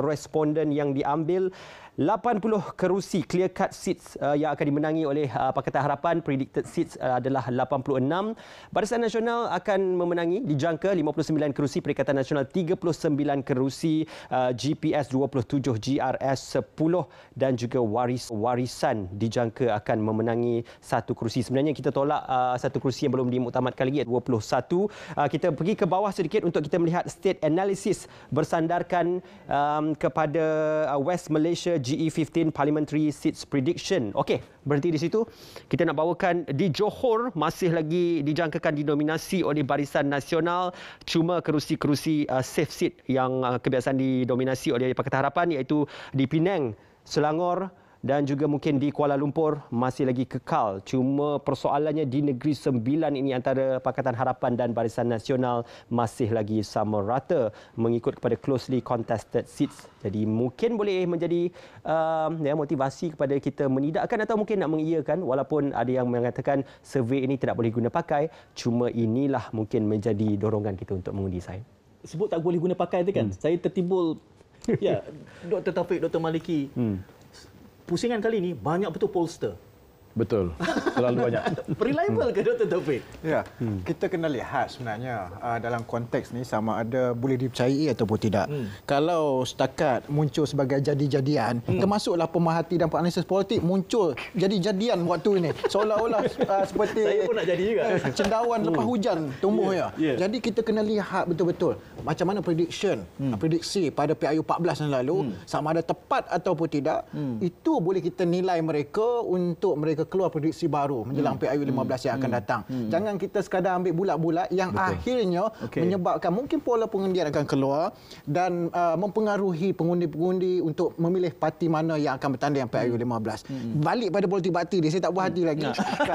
responden yang diambil. 80 kerusi clear cut seats uh, yang akan dimenangi oleh uh, Pakatan Harapan predicted seats uh, adalah 86. Barisan Nasional akan memenangi dijangka 59 kerusi Perikatan Nasional 39 kerusi uh, GPS 27 GRS 10 dan juga waris warisan dijangka akan memenangi satu kerusi. Sebenarnya kita tolak uh, satu kerusi yang belum dimuktamadkan lagi 21. Uh, kita pergi ke bawah sedikit untuk kita melihat state analysis bersandarkan um, kepada uh, West Malaysia GE15 Parliamentary Seats Prediction. Okey, berhenti di situ. Kita nak bawakan di Johor masih lagi dijangkakan didominasi oleh Barisan Nasional cuma kerusi-kerusi uh, safe seat yang uh, kebiasaan didominasi oleh Pakatan Harapan iaitu di Penang, Selangor, dan juga mungkin di Kuala Lumpur masih lagi kekal. Cuma persoalannya di Negeri Sembilan ini antara Pakatan Harapan dan Barisan Nasional masih lagi sama rata mengikut kepada closely contested seats. Jadi mungkin boleh menjadi uh, ya, motivasi kepada kita menidakkan atau mungkin nak mengiyakan walaupun ada yang mengatakan survey ini tidak boleh guna pakai. Cuma inilah mungkin menjadi dorongan kita untuk mengundi saya. Sebut tak boleh guna pakai itu kan? Hmm. Saya tertimbul ya, Dr. Taufik, Dr. Maliki. Hmm pusingan kali ini banyak betul polster. Betul. Terlalu banyak. Reliable hmm. ke Dr. Taufik? Ya. Hmm. Kita kena lihat sebenarnya uh, dalam konteks ni sama ada boleh dipercayai ataupun tidak. Hmm. Kalau setakat muncul sebagai jadi-jadian, hmm. termasuklah pemerhati dan analisis politik muncul jadi-jadian waktu ini. Seolah-olah uh, seperti Saya pun nak jadi juga. cendawan hmm. lepas hujan tumbuh yeah. ya. Yeah. Jadi kita kena lihat betul-betul macam mana prediction, hmm. prediksi pada PIU 14 yang lalu hmm. sama ada tepat ataupun tidak. Hmm. Itu boleh kita nilai mereka untuk mereka mereka keluar prediksi baru menjelang hmm. PIU 15 hmm. yang akan hmm. datang. Hmm. Jangan kita sekadar ambil bulat-bulat yang Betul. akhirnya okay. menyebabkan mungkin pola pengundian akan keluar dan uh, mempengaruhi pengundi-pengundi untuk memilih parti mana yang akan bertanding PIU 15. Hmm. hmm. Balik pada politik parti dia saya tak puas hati hmm. lagi. Ya.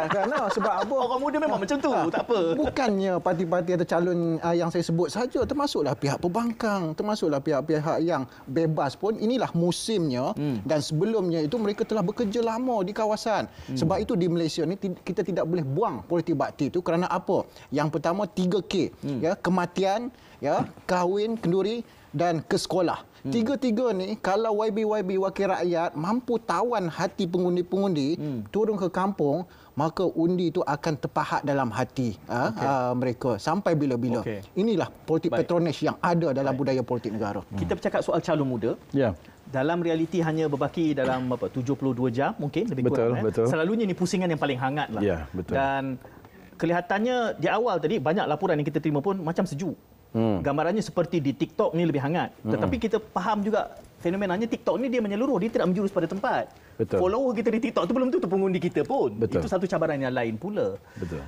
Kerana sebab apa? Orang muda memang macam tu, ah, tak apa. Bukannya parti-parti atau calon uh, yang saya sebut saja termasuklah pihak pembangkang, termasuklah pihak-pihak yang bebas pun inilah musimnya hmm. dan sebelumnya itu mereka telah bekerja lama di kawasan. Hmm. Hmm. Sebab itu di Malaysia ni kita tidak boleh buang politik bakti itu kerana apa? Yang pertama 3K, hmm. ya, kematian, ya, kahwin, kenduri dan ke sekolah. Hmm. Tiga-tiga ni kalau YB-YB wakil rakyat mampu tawan hati pengundi-pengundi hmm. turun ke kampung maka undi itu akan terpahat dalam hati ha, okay. ha, mereka sampai bila-bila. Okay. Inilah politik Baik. patronage yang ada dalam Baik. budaya politik negara. Kita bercakap soal calon muda. Yeah dalam realiti hanya berbaki dalam apa 72 jam mungkin lebih betul, kurang betul. Eh. selalunya ni pusingan yang paling hangat lah ya, betul. dan kelihatannya di awal tadi banyak laporan yang kita terima pun macam sejuk hmm. gambarannya seperti di TikTok ni lebih hangat hmm. tetapi kita faham juga fenomenanya TikTok ni dia menyeluruh dia tidak menjurus pada tempat betul. follower kita di TikTok tu belum tentu pengundi kita pun betul. itu satu cabaran yang lain pula betul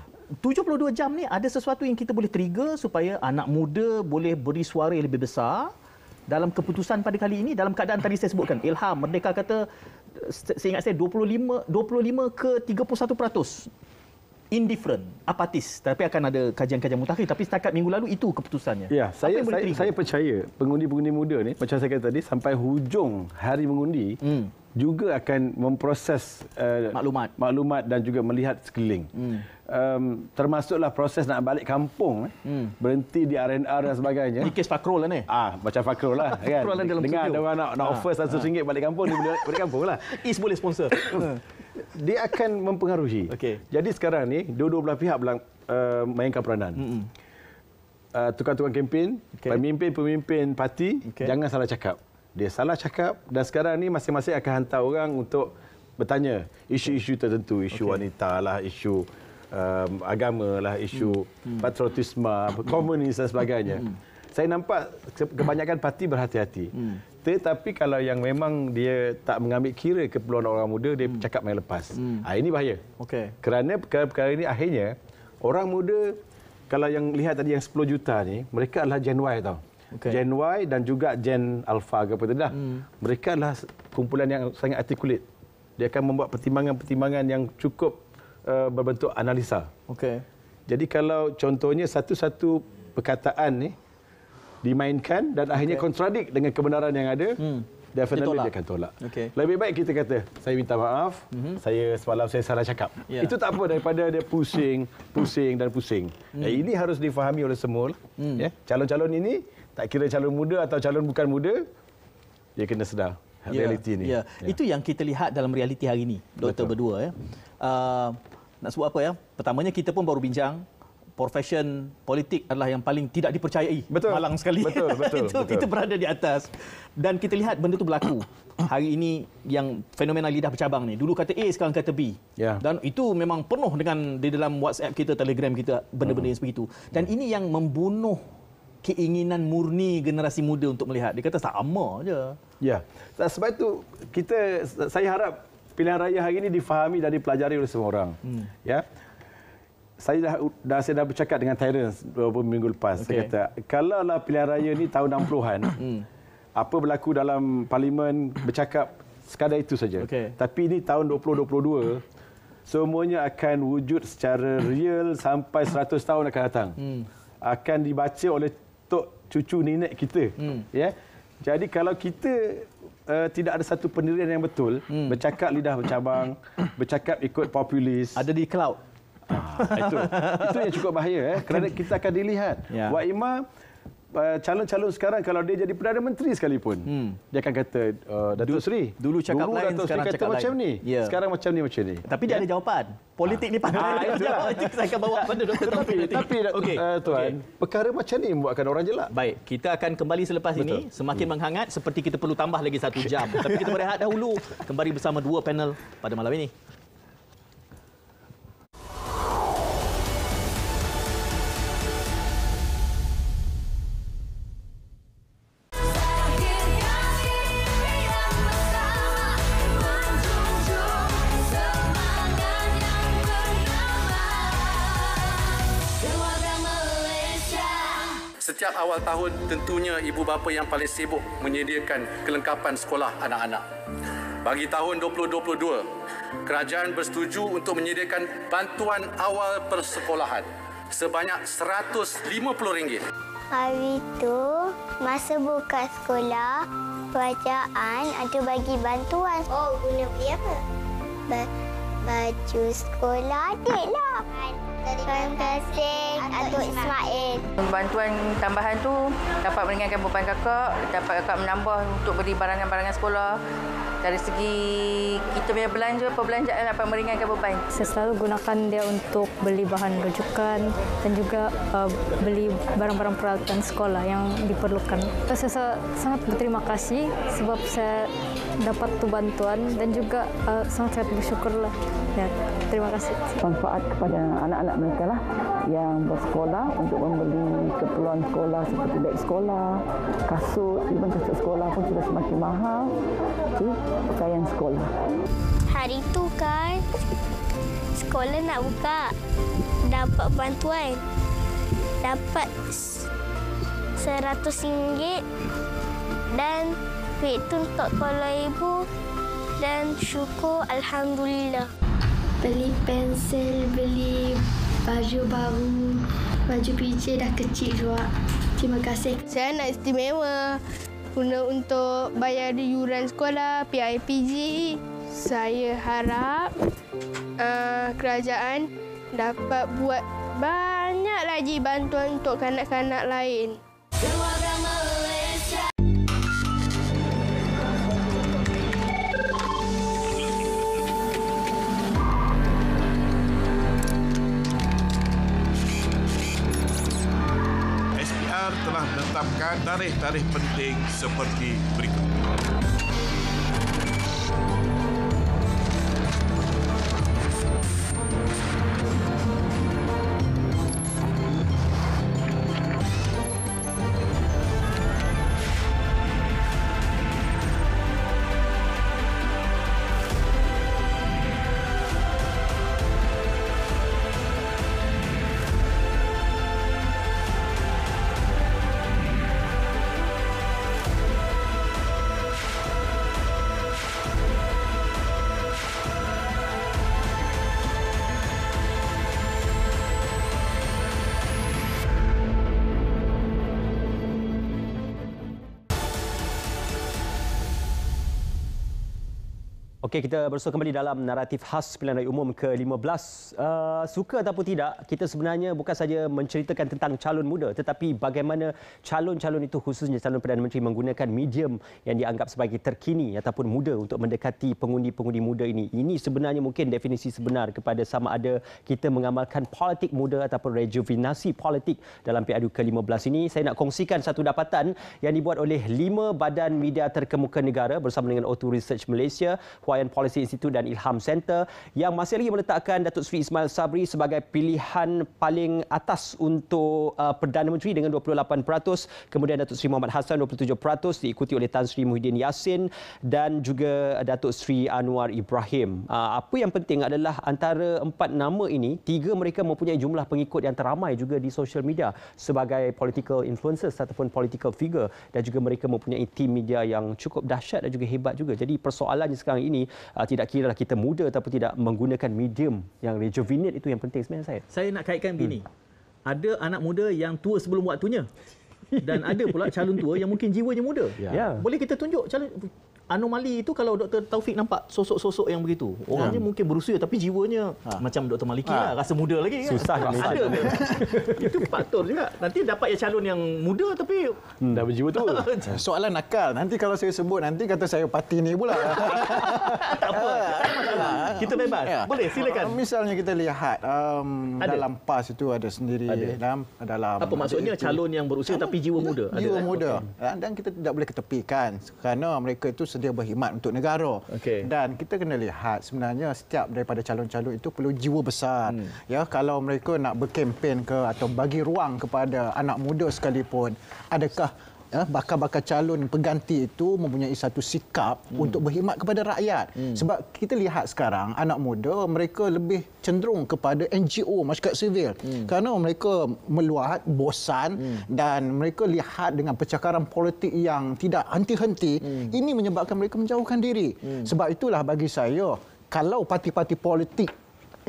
72 jam ni ada sesuatu yang kita boleh trigger supaya anak muda boleh beri suara yang lebih besar dalam keputusan pada kali ini dalam keadaan tadi saya sebutkan ilham merdeka kata saya ingat saya 25 25 ke 31 peratus indifferent apatis tapi akan ada kajian-kajian mutakhir tapi setakat minggu lalu itu keputusannya ya saya saya, saya percaya pengundi-pengundi muda ni macam saya kata tadi sampai hujung hari mengundi hmm juga akan memproses uh, maklumat. maklumat dan juga melihat sekeliling. Hmm. Um, termasuklah proses nak balik kampung, eh. hmm. berhenti di R&R dan sebagainya. Ini kes Fakrul lah ni. Ah, macam Fakrul lah. kan? Fakrul dalam Dengar studio. ada orang nak, nak ah. offer ah. RM100 ha, balik kampung, dia boleh balik kampung lah. Is boleh sponsor. Hmm. dia akan mempengaruhi. Okay. Jadi sekarang ni, dua-dua belah pihak belang, uh, mainkan peranan. Hmm. Uh, hmm. tukang-tukang kempen, okay. pemimpin-pemimpin parti, okay. jangan salah cakap dia salah cakap dan sekarang ni masing-masing akan hantar orang untuk bertanya isu-isu tertentu isu okay. wanita lah isu um, agama lah isu hmm. hmm. patriotisme komunis dan sebagainya hmm. saya nampak kebanyakan parti berhati-hati hmm. tetapi kalau yang memang dia tak mengambil kira keperluan orang muda dia hmm. cakap main lepas hmm. ha, ini bahaya okay. kerana perkara-perkara ini akhirnya orang muda kalau yang lihat tadi yang 10 juta ni mereka adalah Gen Y tau hmm okay. Gen Y dan juga Gen Alpha ke apa tadi lah. Hmm. Mereka adalah kumpulan yang sangat artikulat. Dia akan membuat pertimbangan-pertimbangan yang cukup uh, berbentuk analisa. Okay. Jadi kalau contohnya satu-satu perkataan ni dimainkan dan okay. akhirnya kontradik dengan kebenaran yang ada, hmm. Definitely dia, dia akan tolak. Okay. Lebih baik kita kata, saya minta maaf, mm-hmm. saya semalam saya salah cakap. Yeah. Itu tak apa daripada dia pusing, pusing dan pusing. Mm. Eh, ini harus difahami oleh semua. Mm. Yeah. Calon-calon ini, tak kira calon muda atau calon bukan muda dia kena sedar ya, realiti ini. ni. Ya. ya, itu yang kita lihat dalam realiti hari ini, doktor Betul. berdua ya. Uh, nak sebut apa ya? Pertamanya kita pun baru bincang profession politik adalah yang paling tidak dipercayai. Betul. Malang sekali. Betul, betul, itu, betul. Itu berada di atas. Dan kita lihat benda itu berlaku. Hari ini yang fenomena lidah bercabang ni. Dulu kata A, sekarang kata B. Yeah. Dan itu memang penuh dengan di dalam WhatsApp kita, Telegram kita, benda-benda hmm. yang seperti itu. Dan yeah. ini yang membunuh keinginan murni generasi muda untuk melihat. Dia kata sama aja. Ya. Yeah. Sebab itu kita saya harap pilihan raya hari ini difahami dan dipelajari oleh semua orang. Hmm. Ya. Yeah. Saya dah, dah saya dah bercakap dengan Terence beberapa minggu lepas. Okay. Saya kata kalau lah pilihan raya ni tahun 60-an. Hmm. apa berlaku dalam parlimen bercakap sekadar itu saja. Okay. Tapi ini tahun 2022 semuanya akan wujud secara real sampai 100 tahun akan datang. Hmm. Akan dibaca oleh tok cucu nenek kita hmm. ya jadi kalau kita uh, tidak ada satu pendirian yang betul hmm. bercakap lidah bercabang bercakap ikut populis ada di cloud ah, itu itu yang cukup bahaya eh kerana kita akan dilihat ya. wa imam Uh, calon-calon sekarang kalau dia jadi Perdana Menteri sekalipun hmm. dia akan kata uh, Datuk du- Seri dulu cakap dulu lain Datuk sekarang kata cakap macam lain. ni yeah. sekarang macam ni macam ni tapi yeah. dia ada ya. jawapan politik ha. ni pandai ha, ah, itu jawapan saya akan bawa pada Dr. Tuan tapi, tapi okay. uh, Tuan okay. perkara macam ni membuatkan orang jelak baik kita akan kembali selepas Betul. ini semakin hmm. menghangat seperti kita perlu tambah lagi satu jam tapi kita berehat dahulu kembali bersama dua panel pada malam ini tahun tentunya ibu bapa yang paling sibuk menyediakan kelengkapan sekolah anak-anak. Bagi tahun 2022, kerajaan bersetuju untuk menyediakan bantuan awal persekolahan sebanyak RM150. Hari itu, masa buka sekolah, kerajaan ada bagi bantuan. Oh, guna beli apa? Ba- baju sekolah adik lah. Terima kasih Atuk Ismail. Bantuan tambahan tu dapat meringankan beban kakak, dapat kakak menambah untuk beli barangan-barangan sekolah. Dari segi kita punya belanja, perbelanjaan dapat meringankan beban. Saya selalu gunakan dia untuk beli bahan rujukan dan juga uh, beli barang-barang peralatan sekolah yang diperlukan. Saya sangat berterima kasih sebab saya dapat tu bantuan dan juga uh, sangat sangat lah. Ya, terima kasih. Manfaat kepada anak-anak mereka lah yang bersekolah untuk membeli keperluan sekolah seperti beg sekolah, kasut, even kasut sekolah pun sudah semakin mahal. Jadi, pakaian sekolah. Hari tu kan sekolah nak buka dapat bantuan dapat seratus ringgit dan duit tu untuk kalau ibu dan syukur Alhamdulillah. Beli pensel, beli baju baru, baju pijak dah kecil juga. Terima kasih. Saya nak istimewa guna untuk bayar di yuran sekolah, PIPG. Saya harap uh, kerajaan dapat buat banyak lagi bantuan untuk kanak-kanak lain. menetapkan tarikh-tarikh penting seperti berikut. Okey, kita bersua kembali dalam naratif khas pilihan raya umum ke-15. Uh, eh, suka ataupun tidak, kita sebenarnya bukan saja menceritakan tentang calon muda tetapi bagaimana calon-calon itu khususnya calon Perdana Menteri menggunakan medium yang dianggap sebagai terkini ataupun muda untuk mendekati pengundi-pengundi muda ini. Ini sebenarnya mungkin definisi sebenar kepada sama ada kita mengamalkan politik muda ataupun rejuvenasi politik dalam PRU ke-15 ini. Saya nak kongsikan satu dapatan yang dibuat oleh lima badan media terkemuka negara bersama dengan Auto Research Malaysia, Huawei Pelayan Policy Institute dan Ilham Center yang masih lagi meletakkan Datuk Seri Ismail Sabri sebagai pilihan paling atas untuk uh, Perdana Menteri dengan 28%. Kemudian Datuk Seri Muhammad Hassan 27% diikuti oleh Tan Sri Muhyiddin Yassin dan juga uh, Datuk Seri Anwar Ibrahim. Uh, apa yang penting adalah antara empat nama ini, tiga mereka mempunyai jumlah pengikut yang teramai juga di social media sebagai political influencers ataupun political figure dan juga mereka mempunyai tim media yang cukup dahsyat dan juga hebat juga. Jadi persoalannya sekarang ini uh, tidak kira lah kita muda ataupun tidak menggunakan medium yang rejuvenate itu yang penting sebenarnya saya. Saya nak kaitkan begini. Hmm. Ada anak muda yang tua sebelum waktunya. Dan ada pula calon tua yang mungkin jiwanya muda. Yeah. Boleh kita tunjuk calon anomali itu kalau Dr. Taufik nampak sosok-sosok yang begitu. Orangnya yeah. mungkin berusia tapi jiwanya ha. macam Dr. Maliki ha. lah, rasa muda lagi kan? Susah nak ada. itu faktor juga. Nanti dapat yang calon yang muda tapi hmm, dah berjiwa tu. Soalan nakal. Nanti kalau saya sebut nanti kata saya parti ni pula. tak apa. Ha. Kita bebas. Yeah. Boleh silakan. Misalnya kita lihat um, dalam PAS itu ada sendiri ada. dalam dalam Apa maksudnya calon yang berusia tapi jiwa muda? Jiwa ada, eh? muda. Okay. Ha, dan kita tidak boleh ketepikan kerana mereka itu sedia berkhidmat untuk negara. Okay. Dan kita kena lihat sebenarnya setiap daripada calon-calon itu perlu jiwa besar. Hmm. Ya, kalau mereka nak berkempen ke atau bagi ruang kepada anak muda sekalipun, adakah ya, bakal-bakal calon pengganti itu mempunyai satu sikap hmm. untuk berkhidmat kepada rakyat. Hmm. Sebab kita lihat sekarang anak muda mereka lebih cenderung kepada NGO, masyarakat sivil. Hmm. Kerana mereka meluat, bosan hmm. dan mereka lihat dengan percakaran politik yang tidak henti-henti, hmm. ini menyebabkan mereka menjauhkan diri. Hmm. Sebab itulah bagi saya kalau parti-parti politik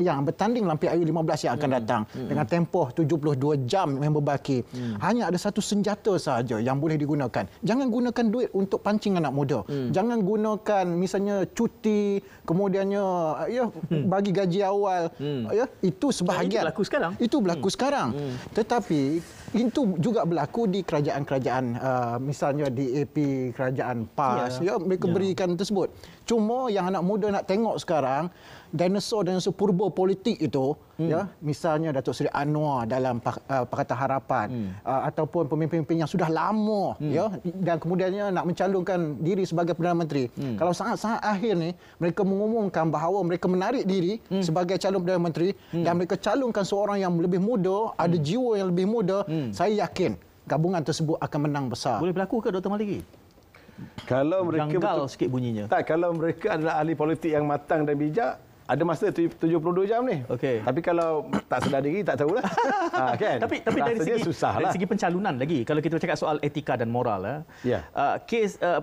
yang bertanding lampi ayu 15 yang akan hmm. datang hmm. dengan tempoh 72 jam yang berbaki. Hmm. Hanya ada satu senjata sahaja yang boleh digunakan. Jangan gunakan duit untuk pancing anak muda. Hmm. Jangan gunakan misalnya cuti, kemudiannya eh, ya hmm. bagi gaji awal. Hmm. Ya, itu sebahagian. Itu berlaku sekarang. Itu berlaku hmm. sekarang. Hmm. Tetapi itu juga berlaku di kerajaan-kerajaan uh, misalnya di AP kerajaan PAS ya, ya mereka ya. berikan tersebut cuma yang anak muda nak tengok sekarang dinosaur-dinosaur purba politik itu hmm. ya misalnya Datuk Seri Anwar dalam uh, Pakatan Harapan hmm. uh, ataupun pemimpin-pemimpin yang sudah lama hmm. ya dan kemudiannya nak mencalonkan diri sebagai Perdana Menteri hmm. kalau sangat-sangat akhir ni mereka mengumumkan bahawa mereka menarik diri hmm. sebagai calon Perdana Menteri hmm. dan mereka calonkan seorang yang lebih muda hmm. ada jiwa yang lebih muda hmm. saya yakin gabungan tersebut akan menang besar boleh berlaku ke Dr Maliki kalau mereka janggal betul, sikit bunyinya tak kalau mereka adalah ahli politik yang matang dan bijak ada masa 72 jam ni. Okay. Tapi kalau tak sedar diri, tak tahulah. ha, ah, kan? Tapi, tapi dari, segi, susah dari lah. segi pencalonan lagi, kalau kita cakap soal etika dan moral, eh. yeah. Ya. uh, kes... Uh,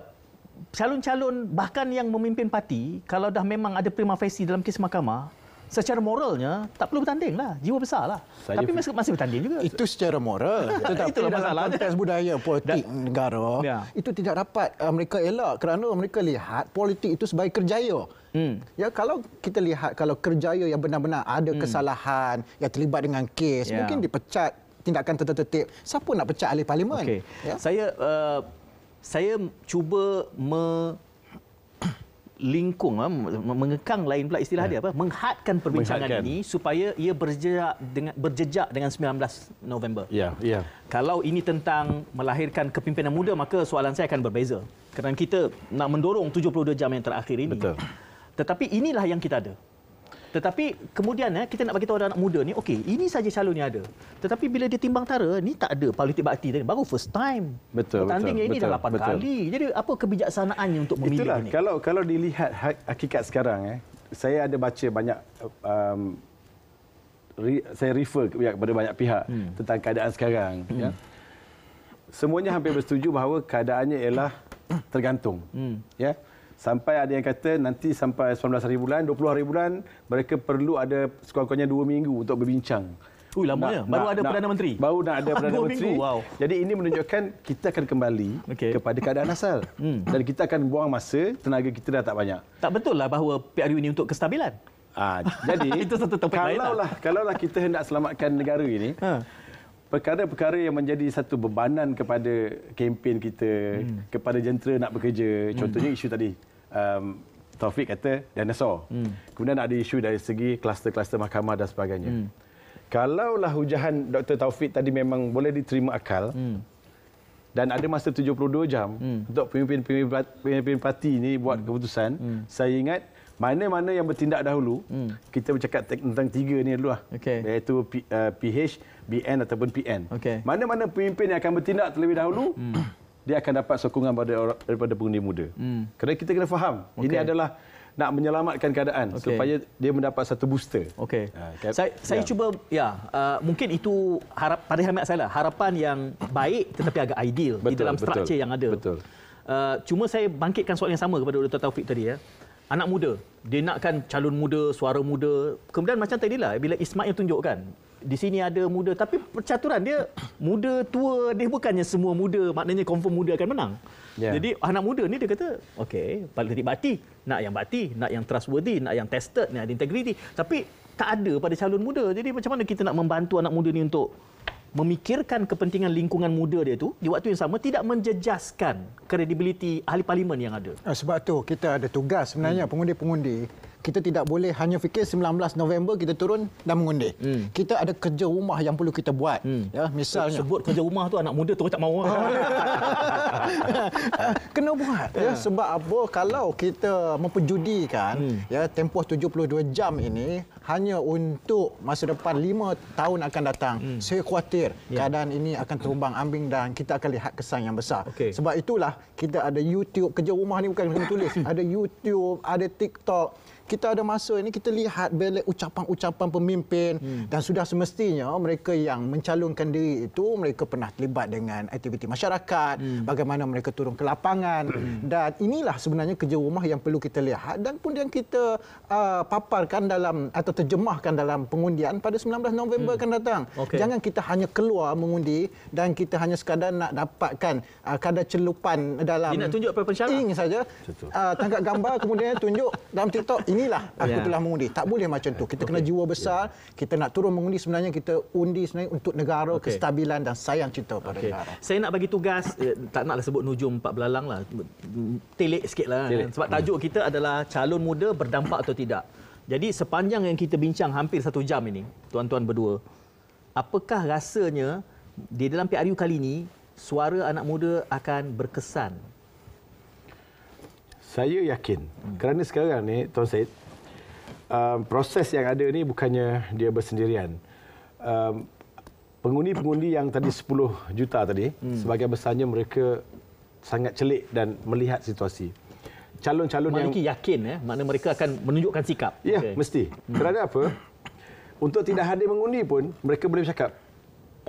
calon-calon bahkan yang memimpin parti kalau dah memang ada prima facie dalam kes mahkamah secara moralnya tak perlu bertanding lah. Jiwa besar lah. Saya Tapi masih, masih bertanding juga. Itu secara moral. Tetapi itu dalam masalah. konteks budaya politik Dan, negara, ya. itu tidak dapat uh, mereka elak kerana mereka lihat politik itu sebagai kerjaya. Hmm. Ya kalau kita lihat kalau kerjaya yang benar-benar ada hmm. kesalahan yang terlibat dengan kes, ya. mungkin dipecat tindakan tertutup. Siapa nak pecat ahli parlimen? Okay. Ya? Saya uh, saya cuba me lingkung ah, mengekang lain pula istilah dia ya. apa menghadkan perbincangan menghadkan. ini supaya ia berjejak dengan berjejak dengan 19 November. Ya, ya. Kalau ini tentang melahirkan kepimpinan muda maka soalan saya akan berbeza. Kerana kita nak mendorong 72 jam yang terakhir ini. Betul. Tetapi inilah yang kita ada. Tetapi kemudian eh, kita nak bagi tahu anak muda ni, okey, ini saja calon yang ada. Tetapi bila dia timbang tara, ni tak ada politik bakti tadi. Baru first time. Betul, Tanding betul. Tanding yang ini betul, dah 8 betul. kali. Jadi apa kebijaksanaannya untuk memilih Itulah, ini? Itulah, kalau, kalau dilihat ha-, hakikat sekarang, eh, saya ada baca banyak... Um, re, saya refer kepada banyak pihak hmm. tentang keadaan sekarang. Hmm. Ya. Semuanya hampir bersetuju bahawa keadaannya ialah tergantung. Hmm. Ya. Yeah sampai ada yang kata nanti sampai 19 hari bulan, 20 hari bulan mereka perlu ada sekurang-kurangnya 2 minggu untuk berbincang. Ui, lama nak, ya. Baru nak, ada Perdana nak, Menteri. Baru nak ada Perdana Menteri. Wow. Jadi ini menunjukkan kita akan kembali okay. kepada keadaan asal. Hmm. Dan kita akan buang masa, tenaga kita dah tak banyak. Tak betul lah bahawa PRU ini untuk kestabilan. Ha, jadi, itu lah. kalaulah, Lah. kita hendak selamatkan negara ini, ha perkara-perkara yang menjadi satu bebanan kepada kempen kita, hmm. kepada jentera nak bekerja. Hmm. Contohnya hmm. isu tadi. Um, Taufik kata dinosaur. Hmm. Kemudian ada isu dari segi kluster-kluster mahkamah dan sebagainya. Hmm. Kalaulah hujahan Dr. Taufik tadi memang boleh diterima akal hmm. dan ada masa 72 jam hmm. untuk pemimpin-pemimpin parti ini buat hmm. keputusan, hmm. saya ingat mana-mana yang bertindak dahulu, hmm. kita bercakap tentang tiga ni dulu lah. Okay. Iaitu P, uh, eh, PH, BN ataupun PN. Okay. Mana-mana pemimpin yang akan bertindak terlebih dahulu, hmm. dia akan dapat sokongan daripada orang, daripada pengundi muda. Hmm. Kerana kita kena faham, okay. ini adalah nak menyelamatkan keadaan okay. supaya dia mendapat satu booster. Okay. Ha, kat, saya, saya ya. cuba, ya, uh, mungkin itu harap, pada hemat saya lah, harapan yang baik tetapi agak ideal betul, di dalam struktur yang ada. Betul. Uh, cuma saya bangkitkan soalan yang sama kepada Dr. Taufik tadi ya. Eh anak muda dia nakkan calon muda suara muda kemudian macam tadi lah bila Ismail tunjukkan di sini ada muda tapi percaturan dia muda tua dia bukannya semua muda maknanya confirm muda akan menang yeah. jadi anak muda ni dia kata okey paling tadi bakti nak yang bakti nak yang trustworthy nak yang tested nak ada integriti tapi tak ada pada calon muda jadi macam mana kita nak membantu anak muda ni untuk memikirkan kepentingan lingkungan muda dia tu di waktu yang sama tidak menjejaskan kredibiliti ahli parlimen yang ada. Ah, sebab tu kita ada tugas sebenarnya hmm. pengundi-pengundi kita tidak boleh hanya fikir 19 November kita turun dan mengundi. Hmm. Kita ada kerja rumah yang perlu kita buat. Hmm. Ya, misalnya sebut kerja rumah tu anak muda terus tak mahu. Kena buat. Ya. ya sebab apa kalau kita memperjudikan hmm. ya tempoh 72 jam ini hanya untuk masa depan 5 tahun akan datang. Hmm. Saya khuatir ya. keadaan ini akan terumbang-ambing dan kita akan lihat kesan yang besar. Okay. Sebab itulah kita ada YouTube kerja rumah ni bukan kena tulis. ada YouTube, ada TikTok kita ada masa ini kita lihat belak ucapan-ucapan pemimpin hmm. dan sudah semestinya mereka yang mencalonkan diri itu mereka pernah terlibat dengan aktiviti masyarakat hmm. bagaimana mereka turun ke lapangan hmm. dan inilah sebenarnya kerja rumah yang perlu kita lihat dan pun yang kita uh, paparkan dalam atau terjemahkan dalam pengundian pada 19 November hmm. akan datang okay. jangan kita hanya keluar mengundi dan kita hanya sekadar nak dapatkan uh, kadar celupan dalam Dia nak tunjuk apa-apa ini saja uh, tangkap gambar kemudian tunjuk dalam TikTok ini inilah aku yeah. telah mengundi. Tak boleh macam tu. Kita okay. kena jiwa ya. besar, yeah. kita nak turun mengundi sebenarnya kita undi sebenarnya untuk negara, okay. kestabilan dan sayang cinta pada okay. negara. Saya nak bagi tugas, eh, tak naklah sebut nujum empat belalang lah. Telek sikit lah. Telek. Sebab hmm. tajuk kita adalah calon muda berdampak atau tidak. Jadi sepanjang yang kita bincang hampir satu jam ini, tuan-tuan berdua, apakah rasanya di dalam PRU kali ini, suara anak muda akan berkesan saya yakin hmm. kerana sekarang ni Tuan Said um, proses yang ada ni bukannya dia bersendirian um, pengundi-pengundi yang tadi 10 juta tadi hmm. sebagian besarnya mereka sangat celik dan melihat situasi calon-calon yang Maliki yakin ya eh? makna mereka akan menunjukkan sikap ya okay. mesti hmm. kerana apa untuk tidak hadir mengundi pun mereka boleh bercakap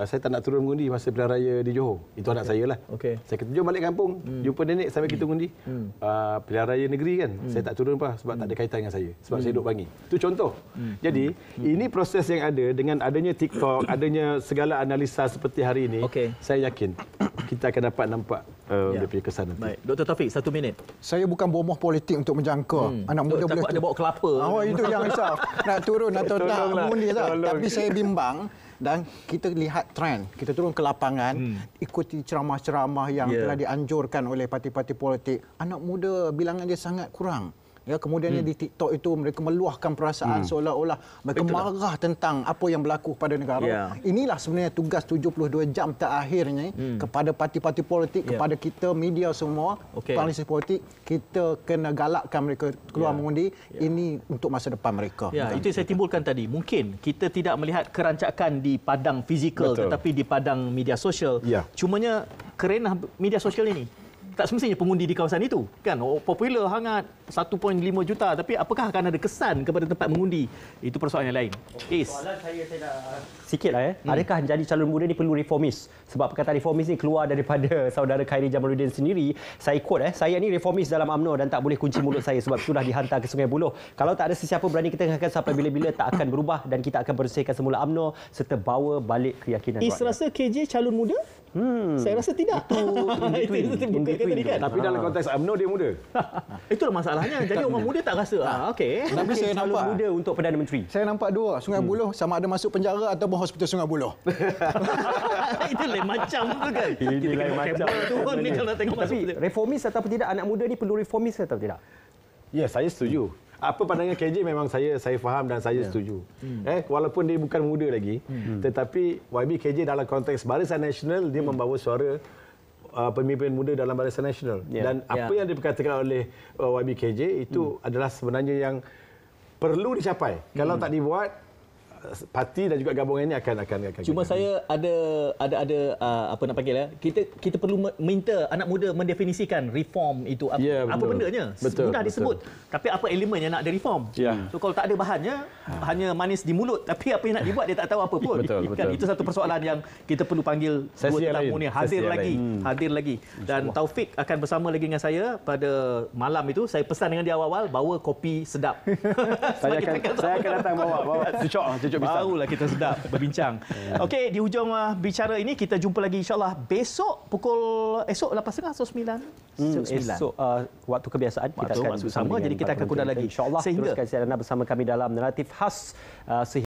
Ah, saya tak nak turun mengundi masa pilihan raya di Johor. Itu okay. anak saya lah. Okay. Saya kata, jom balik kampung. Hmm. Jumpa nenek sambil kita hmm. mengundi. Hmm. Uh, pilihan raya negeri kan. Hmm. Saya tak turun apa sebab hmm. tak ada hmm. kaitan dengan saya. Sebab hmm. saya duduk bangi. Itu contoh. Hmm. Jadi, hmm. hmm. ini proses yang ada dengan adanya TikTok, adanya segala analisa seperti hari ini. Okay. Saya yakin kita akan dapat nampak uh, ya. lebih kesan nanti. Baik. Dr. Taufik, satu minit. Saya bukan bomoh politik untuk menjangka. Hmm. Anak muda boleh... Takut ada bawa kelapa. Oh, itu yang risau. Nak turun atau tak. mengundi, Tapi saya bimbang dan kita lihat trend kita turun ke lapangan hmm. ikuti ceramah-ceramah yang yeah. telah dianjurkan oleh parti-parti politik anak muda bilangan dia sangat kurang ya kemudiannya hmm. di TikTok itu mereka meluahkan perasaan hmm. seolah-olah mereka Itulah. marah tentang apa yang berlaku pada negara. Yeah. Inilah sebenarnya tugas 72 jam terakhirnya hmm. kepada parti-parti politik, yeah. kepada kita media semua, okay. panelis politik, kita kena galakkan mereka keluar yeah. mengundi. Yeah. Ini untuk masa depan mereka. Ya, yeah. itu yang saya timbulkan tadi. Mungkin kita tidak melihat kerancakan di padang fizikal Betul. tetapi di padang media sosial. Yeah. Cumanya kerana media sosial ini tak semestinya pengundi di kawasan itu kan oh, popular hangat 1.5 juta tapi apakah akan ada kesan kepada tempat mengundi itu persoalan yang lain okay, oh, Is. soalan saya saya dah sikitlah eh hmm. adakah jadi calon muda ni perlu reformis sebab perkataan reformis ni keluar daripada saudara Khairi Jamaluddin sendiri saya ikut eh saya ni reformis dalam amno dan tak boleh kunci mulut saya sebab sudah dihantar ke Sungai Buloh kalau tak ada sesiapa berani kita akan sampai bila-bila tak akan berubah dan kita akan bersihkan semula amno serta bawa balik keyakinan Is rakyat. rasa KJ calon muda Hmm. Saya rasa tidak. Itu itu buka kata ni kan. Tapi dalam ah. konteks UMNO dia muda. Itulah masalahnya. Jadi orang muda tak rasa. Ah okey. Tapi saya nampak muda untuk Perdana Menteri. Saya nampak dua, Sungai hmm. Buloh sama ada masuk penjara ataupun hospital Sungai Buloh. itu lain macam tu kan. Ini lain macam. Tu kan, ni kalau tengok masuk. Reformis atau tidak anak muda ni perlu reformis atau tidak? Ya, saya setuju apa pandangan KJ memang saya saya faham dan saya yeah. setuju. Hmm. Eh walaupun dia bukan muda lagi hmm. tetapi YB KJ dalam konteks Barisan Nasional dia hmm. membawa suara uh, pemimpin muda dalam Barisan Nasional yeah. dan apa ya. yang diperkatakan oleh uh, YB KJ itu hmm. adalah sebenarnya yang perlu dicapai. Hmm. Kalau tak dibuat parti dan juga gabungan ini akan akan akan. Cuma saya ini. ada ada ada uh, apa nak panggil ya. Kita kita perlu minta anak muda mendefinisikan reform itu apa ya, apa bendanya. Betul, disebut. Tapi apa elemen yang nak ada reform? Ya. So kalau tak ada bahannya ha. hanya manis di mulut tapi apa yang nak dibuat dia tak tahu apa pun. Betul, kan? betul. itu satu persoalan yang kita perlu panggil Sesi dua tetamu ni hadir lagi, lain. Hmm. hadir lagi. Dan Masya Taufik akan bersama lagi dengan saya pada malam itu saya pesan dengan dia awal-awal bawa kopi sedap. saya akan saya akan datang bawa bawa. Cucuk, cucuk sejuk bisam. Barulah kita sedap berbincang. Hmm. Okey, di hujung uh, bicara ini kita jumpa lagi insyaAllah besok pukul esok 8.30 atau 9? Hmm, esok, uh, waktu kebiasaan waktu, kita akan bersama. Jadi kita akan kuda lagi. InsyaAllah teruskan siaran bersama kami dalam naratif khas uh,